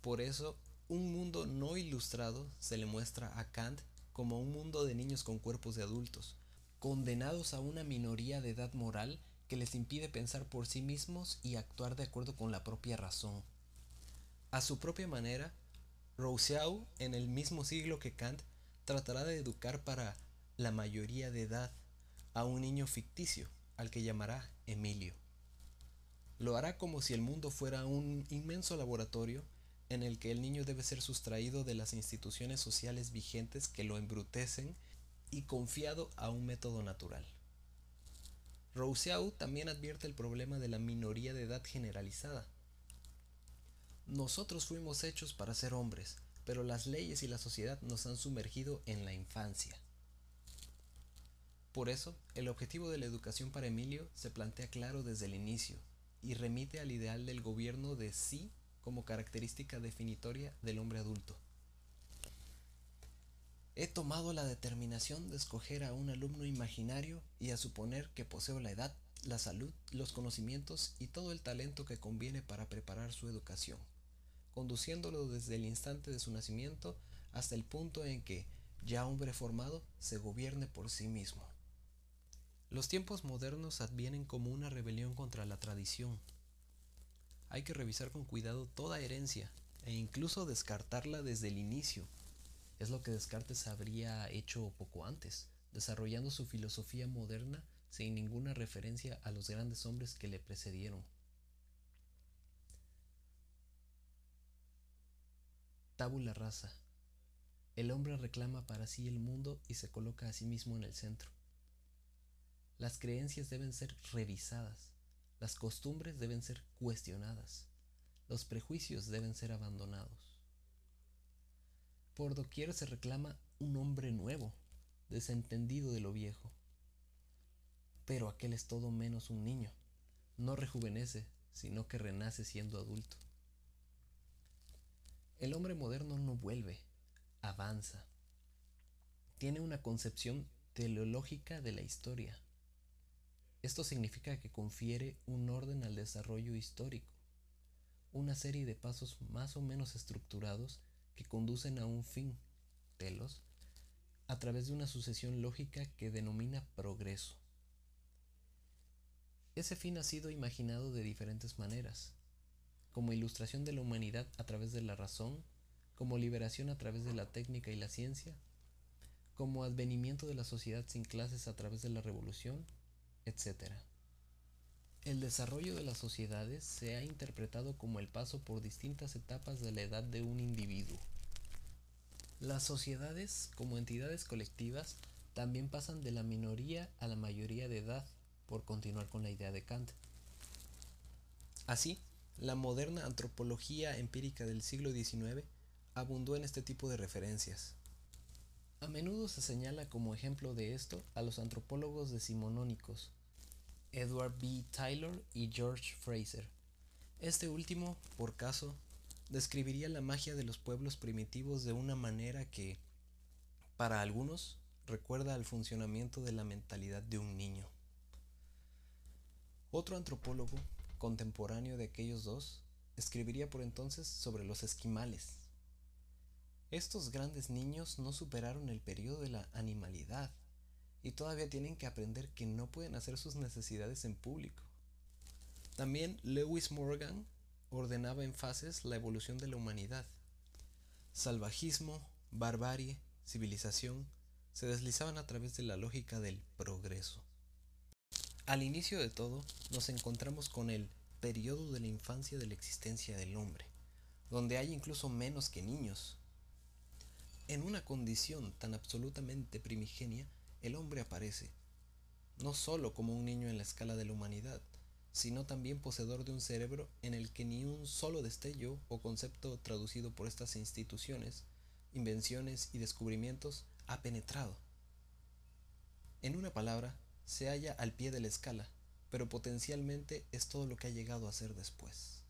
Por eso, un mundo no ilustrado se le muestra a Kant como un mundo de niños con cuerpos de adultos, condenados a una minoría de edad moral que les impide pensar por sí mismos y actuar de acuerdo con la propia razón. A su propia manera, Rousseau, en el mismo siglo que Kant, tratará de educar para la mayoría de edad a un niño ficticio, al que llamará Emilio. Lo hará como si el mundo fuera un inmenso laboratorio en el que el niño debe ser sustraído de las instituciones sociales vigentes que lo embrutecen y confiado a un método natural. Rousseau también advierte el problema de la minoría de edad generalizada. Nosotros fuimos hechos para ser hombres, pero las leyes y la sociedad nos han sumergido en la infancia. Por eso, el objetivo de la educación para Emilio se plantea claro desde el inicio, y remite al ideal del gobierno de sí como característica definitoria del hombre adulto. He tomado la determinación de escoger a un alumno imaginario y a suponer que poseo la edad, la salud, los conocimientos y todo el talento que conviene para preparar su educación, conduciéndolo desde el instante de su nacimiento hasta el punto en que, ya hombre formado, se gobierne por sí mismo. Los tiempos modernos advienen como una rebelión contra la tradición. Hay que revisar con cuidado toda herencia e incluso descartarla desde el inicio. Es lo que Descartes habría hecho poco antes, desarrollando su filosofía moderna sin ninguna referencia a los grandes hombres que le precedieron. Tabula rasa. El hombre reclama para sí el mundo y se coloca a sí mismo en el centro. Las creencias deben ser revisadas, las costumbres deben ser cuestionadas, los prejuicios deben ser abandonados. Por doquier se reclama un hombre nuevo, desentendido de lo viejo. Pero aquel es todo menos un niño. No rejuvenece, sino que renace siendo adulto. El hombre moderno no vuelve, avanza. Tiene una concepción teleológica de la historia, esto significa que confiere un orden al desarrollo histórico, una serie de pasos más o menos estructurados que conducen a un fin, telos, a través de una sucesión lógica que denomina progreso. Ese fin ha sido imaginado de diferentes maneras, como ilustración de la humanidad a través de la razón, como liberación a través de la técnica y la ciencia, como advenimiento de la sociedad sin clases a través de la revolución, etc. El desarrollo de las sociedades se ha interpretado como el paso por distintas etapas de la edad de un individuo. Las sociedades, como entidades colectivas, también pasan de la minoría a la mayoría de edad, por continuar con la idea de Kant. Así, la moderna antropología empírica del siglo XIX abundó en este tipo de referencias. A menudo se señala como ejemplo de esto a los antropólogos decimonónicos, Edward B. Taylor y George Fraser. Este último, por caso, describiría la magia de los pueblos primitivos de una manera que, para algunos, recuerda al funcionamiento de la mentalidad de un niño. Otro antropólogo contemporáneo de aquellos dos escribiría por entonces sobre los esquimales. Estos grandes niños no superaron el periodo de la animalidad y todavía tienen que aprender que no pueden hacer sus necesidades en público. También Lewis Morgan ordenaba en fases la evolución de la humanidad. Salvajismo, barbarie, civilización se deslizaban a través de la lógica del progreso. Al inicio de todo, nos encontramos con el periodo de la infancia de la existencia del hombre, donde hay incluso menos que niños. En una condición tan absolutamente primigenia, el hombre aparece, no solo como un niño en la escala de la humanidad, sino también poseedor de un cerebro en el que ni un solo destello o concepto traducido por estas instituciones, invenciones y descubrimientos ha penetrado. En una palabra, se halla al pie de la escala, pero potencialmente es todo lo que ha llegado a ser después.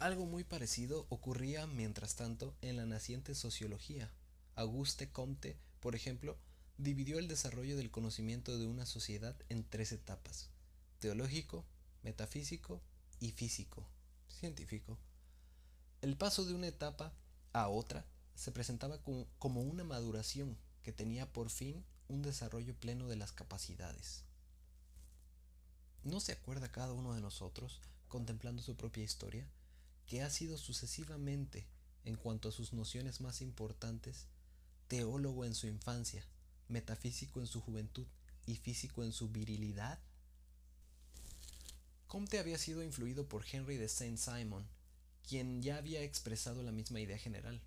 Algo muy parecido ocurría, mientras tanto, en la naciente sociología. Auguste Comte, por ejemplo, dividió el desarrollo del conocimiento de una sociedad en tres etapas, teológico, metafísico y físico, científico. El paso de una etapa a otra se presentaba como una maduración que tenía por fin un desarrollo pleno de las capacidades. ¿No se acuerda cada uno de nosotros, contemplando su propia historia, que ha sido sucesivamente, en cuanto a sus nociones más importantes, teólogo en su infancia, metafísico en su juventud y físico en su virilidad? Comte había sido influido por Henry de Saint-Simon, quien ya había expresado la misma idea general.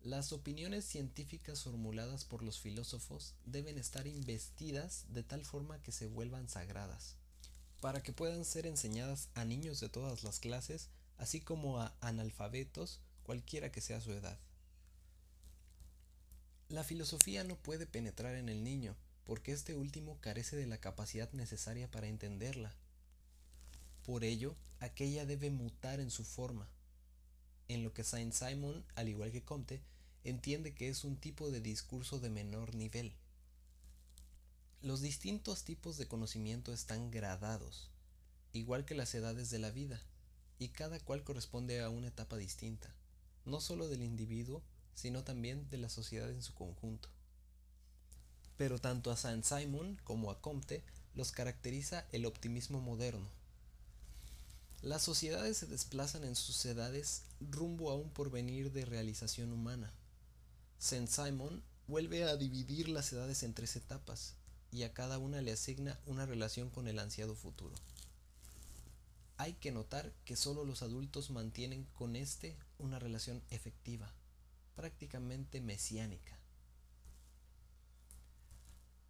Las opiniones científicas formuladas por los filósofos deben estar investidas de tal forma que se vuelvan sagradas, para que puedan ser enseñadas a niños de todas las clases, así como a analfabetos, cualquiera que sea su edad. La filosofía no puede penetrar en el niño, porque este último carece de la capacidad necesaria para entenderla. Por ello, aquella debe mutar en su forma, en lo que Saint-Simon, al igual que Comte, entiende que es un tipo de discurso de menor nivel. Los distintos tipos de conocimiento están gradados, igual que las edades de la vida, y cada cual corresponde a una etapa distinta, no solo del individuo, sino también de la sociedad en su conjunto. Pero tanto a Saint-Simon como a Comte los caracteriza el optimismo moderno. Las sociedades se desplazan en sus edades rumbo a un porvenir de realización humana. Saint-Simon vuelve a dividir las edades en tres etapas y a cada una le asigna una relación con el ansiado futuro. Hay que notar que solo los adultos mantienen con este una relación efectiva prácticamente mesiánica.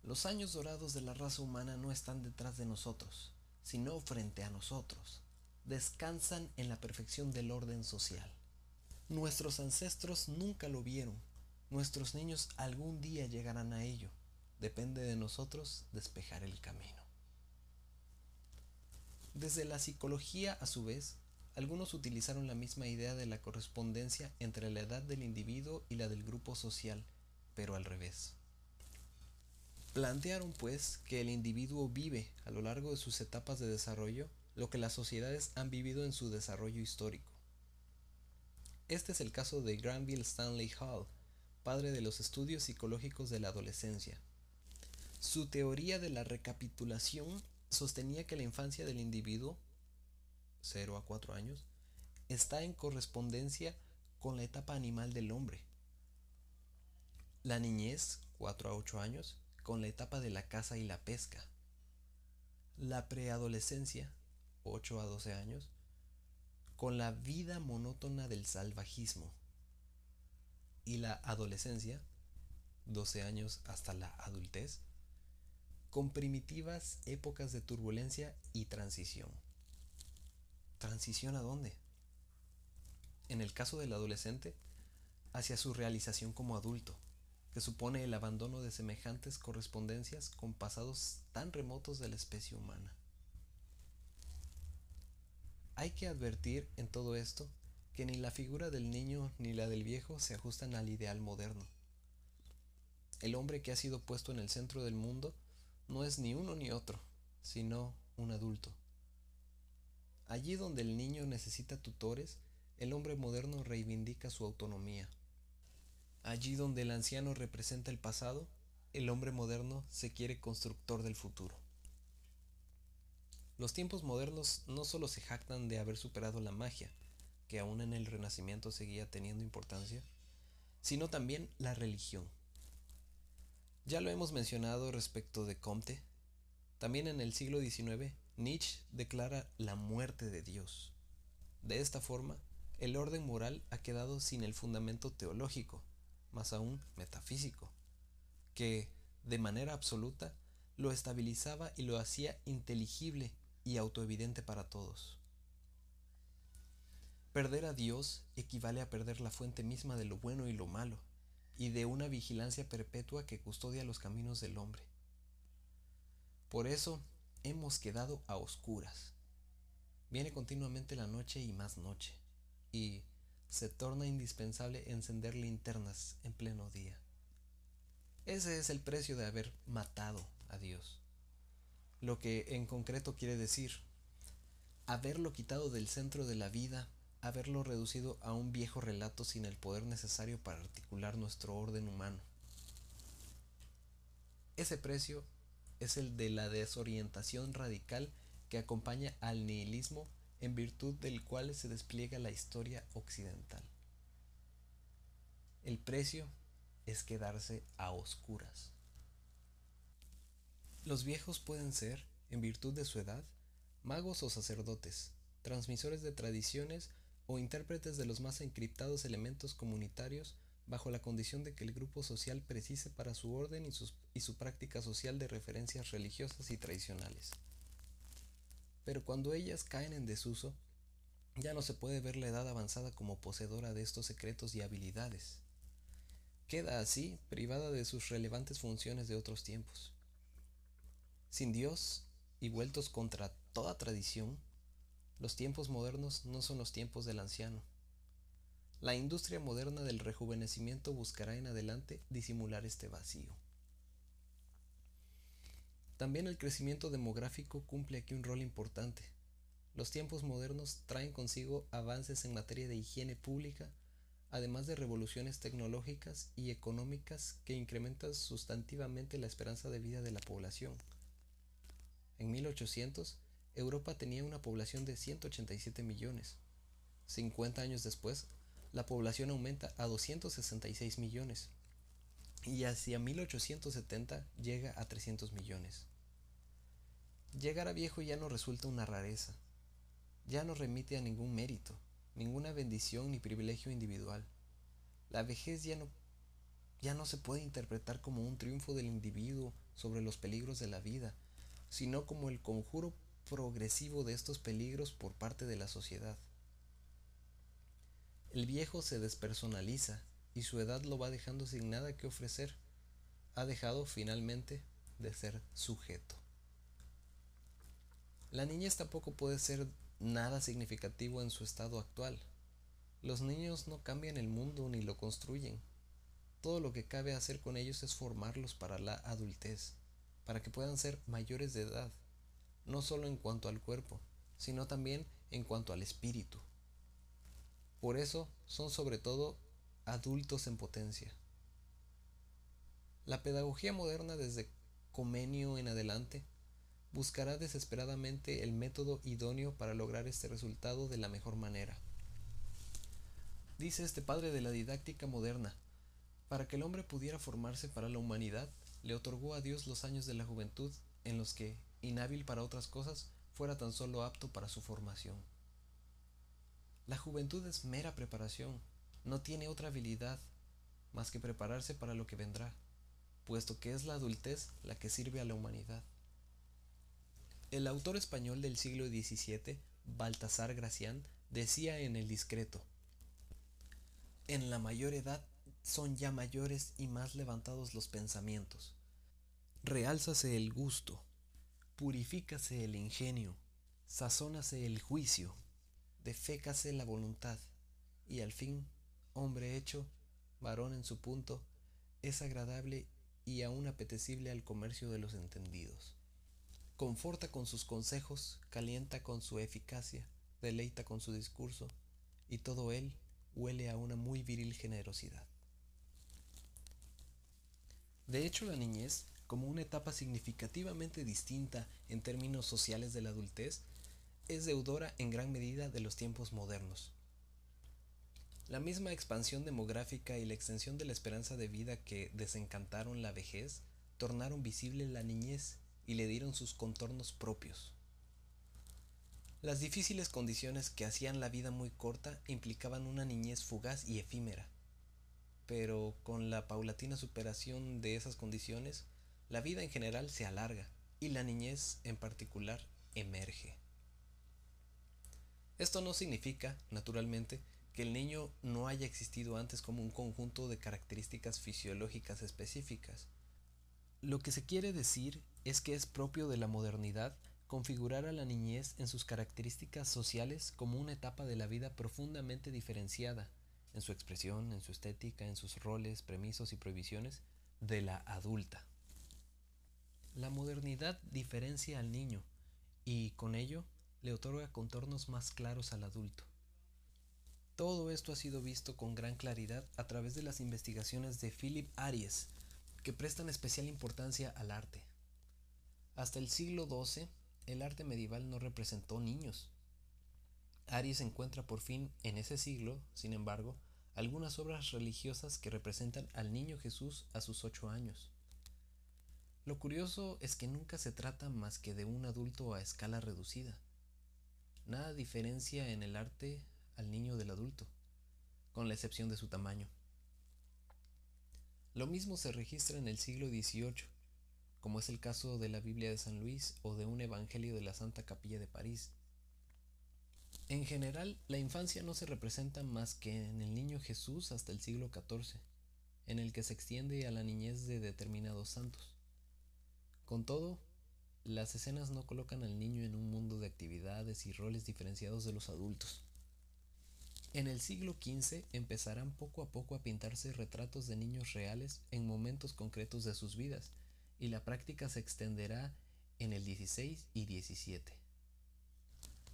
Los años dorados de la raza humana no están detrás de nosotros, sino frente a nosotros. Descansan en la perfección del orden social. Nuestros ancestros nunca lo vieron. Nuestros niños algún día llegarán a ello. Depende de nosotros despejar el camino. Desde la psicología, a su vez, algunos utilizaron la misma idea de la correspondencia entre la edad del individuo y la del grupo social, pero al revés. Plantearon pues que el individuo vive a lo largo de sus etapas de desarrollo lo que las sociedades han vivido en su desarrollo histórico. Este es el caso de Granville Stanley Hall, padre de los estudios psicológicos de la adolescencia. Su teoría de la recapitulación sostenía que la infancia del individuo 0 a 4 años, está en correspondencia con la etapa animal del hombre. La niñez, 4 a 8 años, con la etapa de la caza y la pesca. La preadolescencia, 8 a 12 años, con la vida monótona del salvajismo. Y la adolescencia, 12 años hasta la adultez, con primitivas épocas de turbulencia y transición. ¿Transición a dónde? En el caso del adolescente, hacia su realización como adulto, que supone el abandono de semejantes correspondencias con pasados tan remotos de la especie humana. Hay que advertir en todo esto que ni la figura del niño ni la del viejo se ajustan al ideal moderno. El hombre que ha sido puesto en el centro del mundo no es ni uno ni otro, sino un adulto, Allí donde el niño necesita tutores, el hombre moderno reivindica su autonomía. Allí donde el anciano representa el pasado, el hombre moderno se quiere constructor del futuro. Los tiempos modernos no solo se jactan de haber superado la magia, que aún en el Renacimiento seguía teniendo importancia, sino también la religión. Ya lo hemos mencionado respecto de Comte, también en el siglo XIX Nietzsche declara la muerte de Dios. De esta forma, el orden moral ha quedado sin el fundamento teológico, más aún metafísico, que, de manera absoluta, lo estabilizaba y lo hacía inteligible y autoevidente para todos. Perder a Dios equivale a perder la fuente misma de lo bueno y lo malo, y de una vigilancia perpetua que custodia los caminos del hombre. Por eso, hemos quedado a oscuras. Viene continuamente la noche y más noche, y se torna indispensable encender linternas en pleno día. Ese es el precio de haber matado a Dios. Lo que en concreto quiere decir, haberlo quitado del centro de la vida, haberlo reducido a un viejo relato sin el poder necesario para articular nuestro orden humano. Ese precio es el de la desorientación radical que acompaña al nihilismo en virtud del cual se despliega la historia occidental. El precio es quedarse a oscuras. Los viejos pueden ser, en virtud de su edad, magos o sacerdotes, transmisores de tradiciones o intérpretes de los más encriptados elementos comunitarios bajo la condición de que el grupo social precise para su orden y, y su práctica social de referencias religiosas y tradicionales. Pero cuando ellas caen en desuso, ya no se puede ver la edad avanzada como poseedora de estos secretos y habilidades. Queda así privada de sus relevantes funciones de otros tiempos. Sin Dios y vueltos contra toda tradición, los tiempos modernos no son los tiempos del anciano, la industria moderna del rejuvenecimiento buscará en adelante disimular este vacío. También el crecimiento demográfico cumple aquí un rol importante. Los tiempos modernos traen consigo avances en materia de higiene pública, además de revoluciones tecnológicas y económicas que incrementan sustantivamente la esperanza de vida de la población. En 1800, Europa tenía una población de 187 millones. 50 años después, la población aumenta a 266 millones y hacia 1870 llega a 300 millones. Llegar a viejo ya no resulta una rareza, ya no remite a ningún mérito, ninguna bendición ni privilegio individual. La vejez ya no, ya no se puede interpretar como un triunfo del individuo sobre los peligros de la vida, sino como el conjuro progresivo de estos peligros por parte de la sociedad. El viejo se despersonaliza y su edad lo va dejando sin nada que ofrecer. Ha dejado finalmente de ser sujeto. La niñez tampoco puede ser nada significativo en su estado actual. Los niños no cambian el mundo ni lo construyen. Todo lo que cabe hacer con ellos es formarlos para la adultez, para que puedan ser mayores de edad, no solo en cuanto al cuerpo, sino también en cuanto al espíritu. Por eso son sobre todo adultos en potencia. La pedagogía moderna desde Comenio en adelante buscará desesperadamente el método idóneo para lograr este resultado de la mejor manera. Dice este padre de la didáctica moderna, para que el hombre pudiera formarse para la humanidad, le otorgó a Dios los años de la juventud en los que, inhábil para otras cosas, fuera tan solo apto para su formación. La juventud es mera preparación, no tiene otra habilidad más que prepararse para lo que vendrá, puesto que es la adultez la que sirve a la humanidad. El autor español del siglo XVII, Baltasar Gracián, decía en El Discreto, En la mayor edad son ya mayores y más levantados los pensamientos. Realzase el gusto, purifícase el ingenio, sazónase el juicio, fécase la voluntad, y al fin, hombre hecho, varón en su punto, es agradable y aún apetecible al comercio de los entendidos. Conforta con sus consejos, calienta con su eficacia, deleita con su discurso, y todo él huele a una muy viril generosidad. De hecho, la niñez, como una etapa significativamente distinta en términos sociales de la adultez, es deudora en gran medida de los tiempos modernos. La misma expansión demográfica y la extensión de la esperanza de vida que desencantaron la vejez tornaron visible la niñez y le dieron sus contornos propios. Las difíciles condiciones que hacían la vida muy corta implicaban una niñez fugaz y efímera. Pero con la paulatina superación de esas condiciones, la vida en general se alarga y la niñez en particular emerge. Esto no significa, naturalmente, que el niño no haya existido antes como un conjunto de características fisiológicas específicas. Lo que se quiere decir es que es propio de la modernidad configurar a la niñez en sus características sociales como una etapa de la vida profundamente diferenciada, en su expresión, en su estética, en sus roles, premisos y prohibiciones, de la adulta. La modernidad diferencia al niño y con ello le otorga contornos más claros al adulto. Todo esto ha sido visto con gran claridad a través de las investigaciones de Philip Aries, que prestan especial importancia al arte. Hasta el siglo XII, el arte medieval no representó niños. Aries encuentra por fin en ese siglo, sin embargo, algunas obras religiosas que representan al niño Jesús a sus ocho años. Lo curioso es que nunca se trata más que de un adulto a escala reducida. Nada diferencia en el arte al niño del adulto, con la excepción de su tamaño. Lo mismo se registra en el siglo XVIII, como es el caso de la Biblia de San Luis o de un Evangelio de la Santa Capilla de París. En general, la infancia no se representa más que en el niño Jesús hasta el siglo XIV, en el que se extiende a la niñez de determinados santos. Con todo, las escenas no colocan al niño en un mundo de actividades y roles diferenciados de los adultos. En el siglo XV empezarán poco a poco a pintarse retratos de niños reales en momentos concretos de sus vidas, y la práctica se extenderá en el XVI y XVII.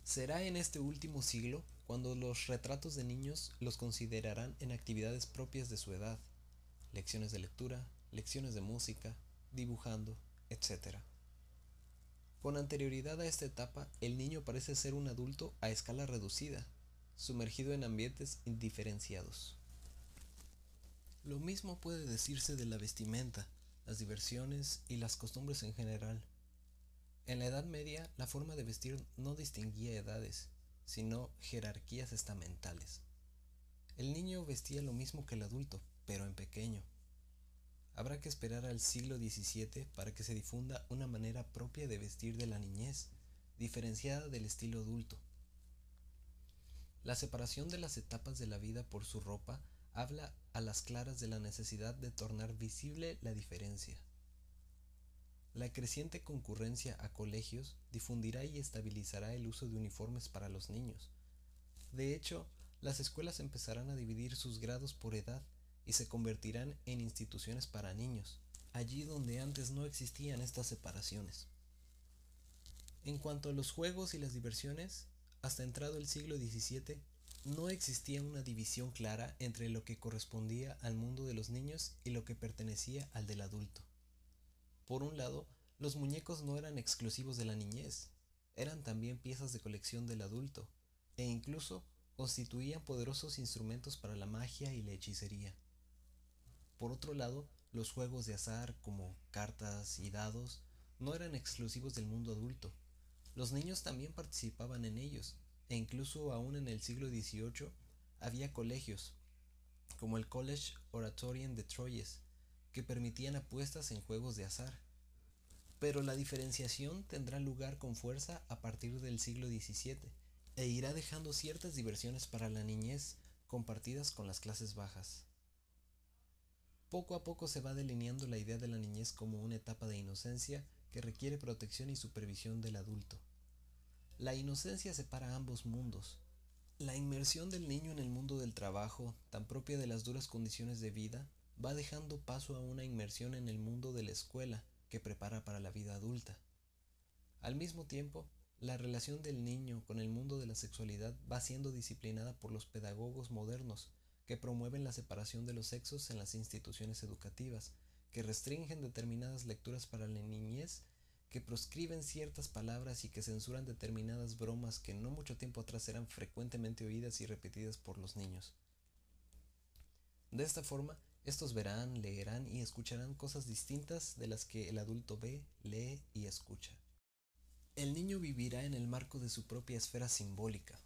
Será en este último siglo cuando los retratos de niños los considerarán en actividades propias de su edad, lecciones de lectura, lecciones de música, dibujando, etc. Con anterioridad a esta etapa, el niño parece ser un adulto a escala reducida, sumergido en ambientes indiferenciados. Lo mismo puede decirse de la vestimenta, las diversiones y las costumbres en general. En la Edad Media, la forma de vestir no distinguía edades, sino jerarquías estamentales. El niño vestía lo mismo que el adulto, pero en pequeño, Habrá que esperar al siglo XVII para que se difunda una manera propia de vestir de la niñez, diferenciada del estilo adulto. La separación de las etapas de la vida por su ropa habla a las claras de la necesidad de tornar visible la diferencia. La creciente concurrencia a colegios difundirá y estabilizará el uso de uniformes para los niños. De hecho, las escuelas empezarán a dividir sus grados por edad y se convertirán en instituciones para niños, allí donde antes no existían estas separaciones. En cuanto a los juegos y las diversiones, hasta entrado el siglo XVII, no existía una división clara entre lo que correspondía al mundo de los niños y lo que pertenecía al del adulto. Por un lado, los muñecos no eran exclusivos de la niñez, eran también piezas de colección del adulto, e incluso constituían poderosos instrumentos para la magia y la hechicería. Por otro lado, los juegos de azar como cartas y dados no eran exclusivos del mundo adulto. Los niños también participaban en ellos, e incluso aún en el siglo XVIII había colegios, como el College Oratorian de Troyes, que permitían apuestas en juegos de azar. Pero la diferenciación tendrá lugar con fuerza a partir del siglo XVII, e irá dejando ciertas diversiones para la niñez compartidas con las clases bajas. Poco a poco se va delineando la idea de la niñez como una etapa de inocencia que requiere protección y supervisión del adulto. La inocencia separa ambos mundos. La inmersión del niño en el mundo del trabajo, tan propia de las duras condiciones de vida, va dejando paso a una inmersión en el mundo de la escuela que prepara para la vida adulta. Al mismo tiempo, la relación del niño con el mundo de la sexualidad va siendo disciplinada por los pedagogos modernos, que promueven la separación de los sexos en las instituciones educativas, que restringen determinadas lecturas para la niñez, que proscriben ciertas palabras y que censuran determinadas bromas que no mucho tiempo atrás eran frecuentemente oídas y repetidas por los niños. De esta forma, estos verán, leerán y escucharán cosas distintas de las que el adulto ve, lee y escucha. El niño vivirá en el marco de su propia esfera simbólica.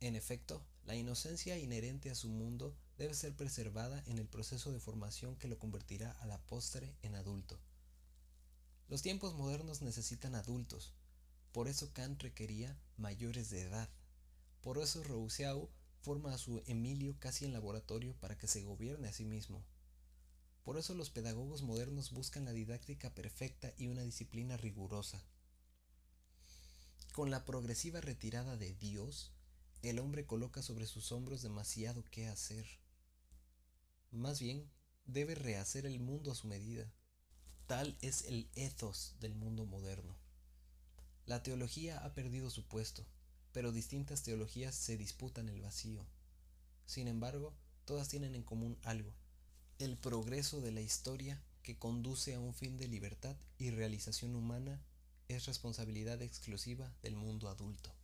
En efecto, la inocencia inherente a su mundo debe ser preservada en el proceso de formación que lo convertirá a la postre en adulto. Los tiempos modernos necesitan adultos, por eso Kant requería mayores de edad. Por eso Rousseau forma a su Emilio casi en laboratorio para que se gobierne a sí mismo. Por eso los pedagogos modernos buscan la didáctica perfecta y una disciplina rigurosa. Con la progresiva retirada de Dios, el hombre coloca sobre sus hombros demasiado qué hacer. Más bien, debe rehacer el mundo a su medida. Tal es el ethos del mundo moderno. La teología ha perdido su puesto, pero distintas teologías se disputan el vacío. Sin embargo, todas tienen en común algo, el progreso de la historia que conduce a un fin de libertad y realización humana es responsabilidad exclusiva del mundo adulto.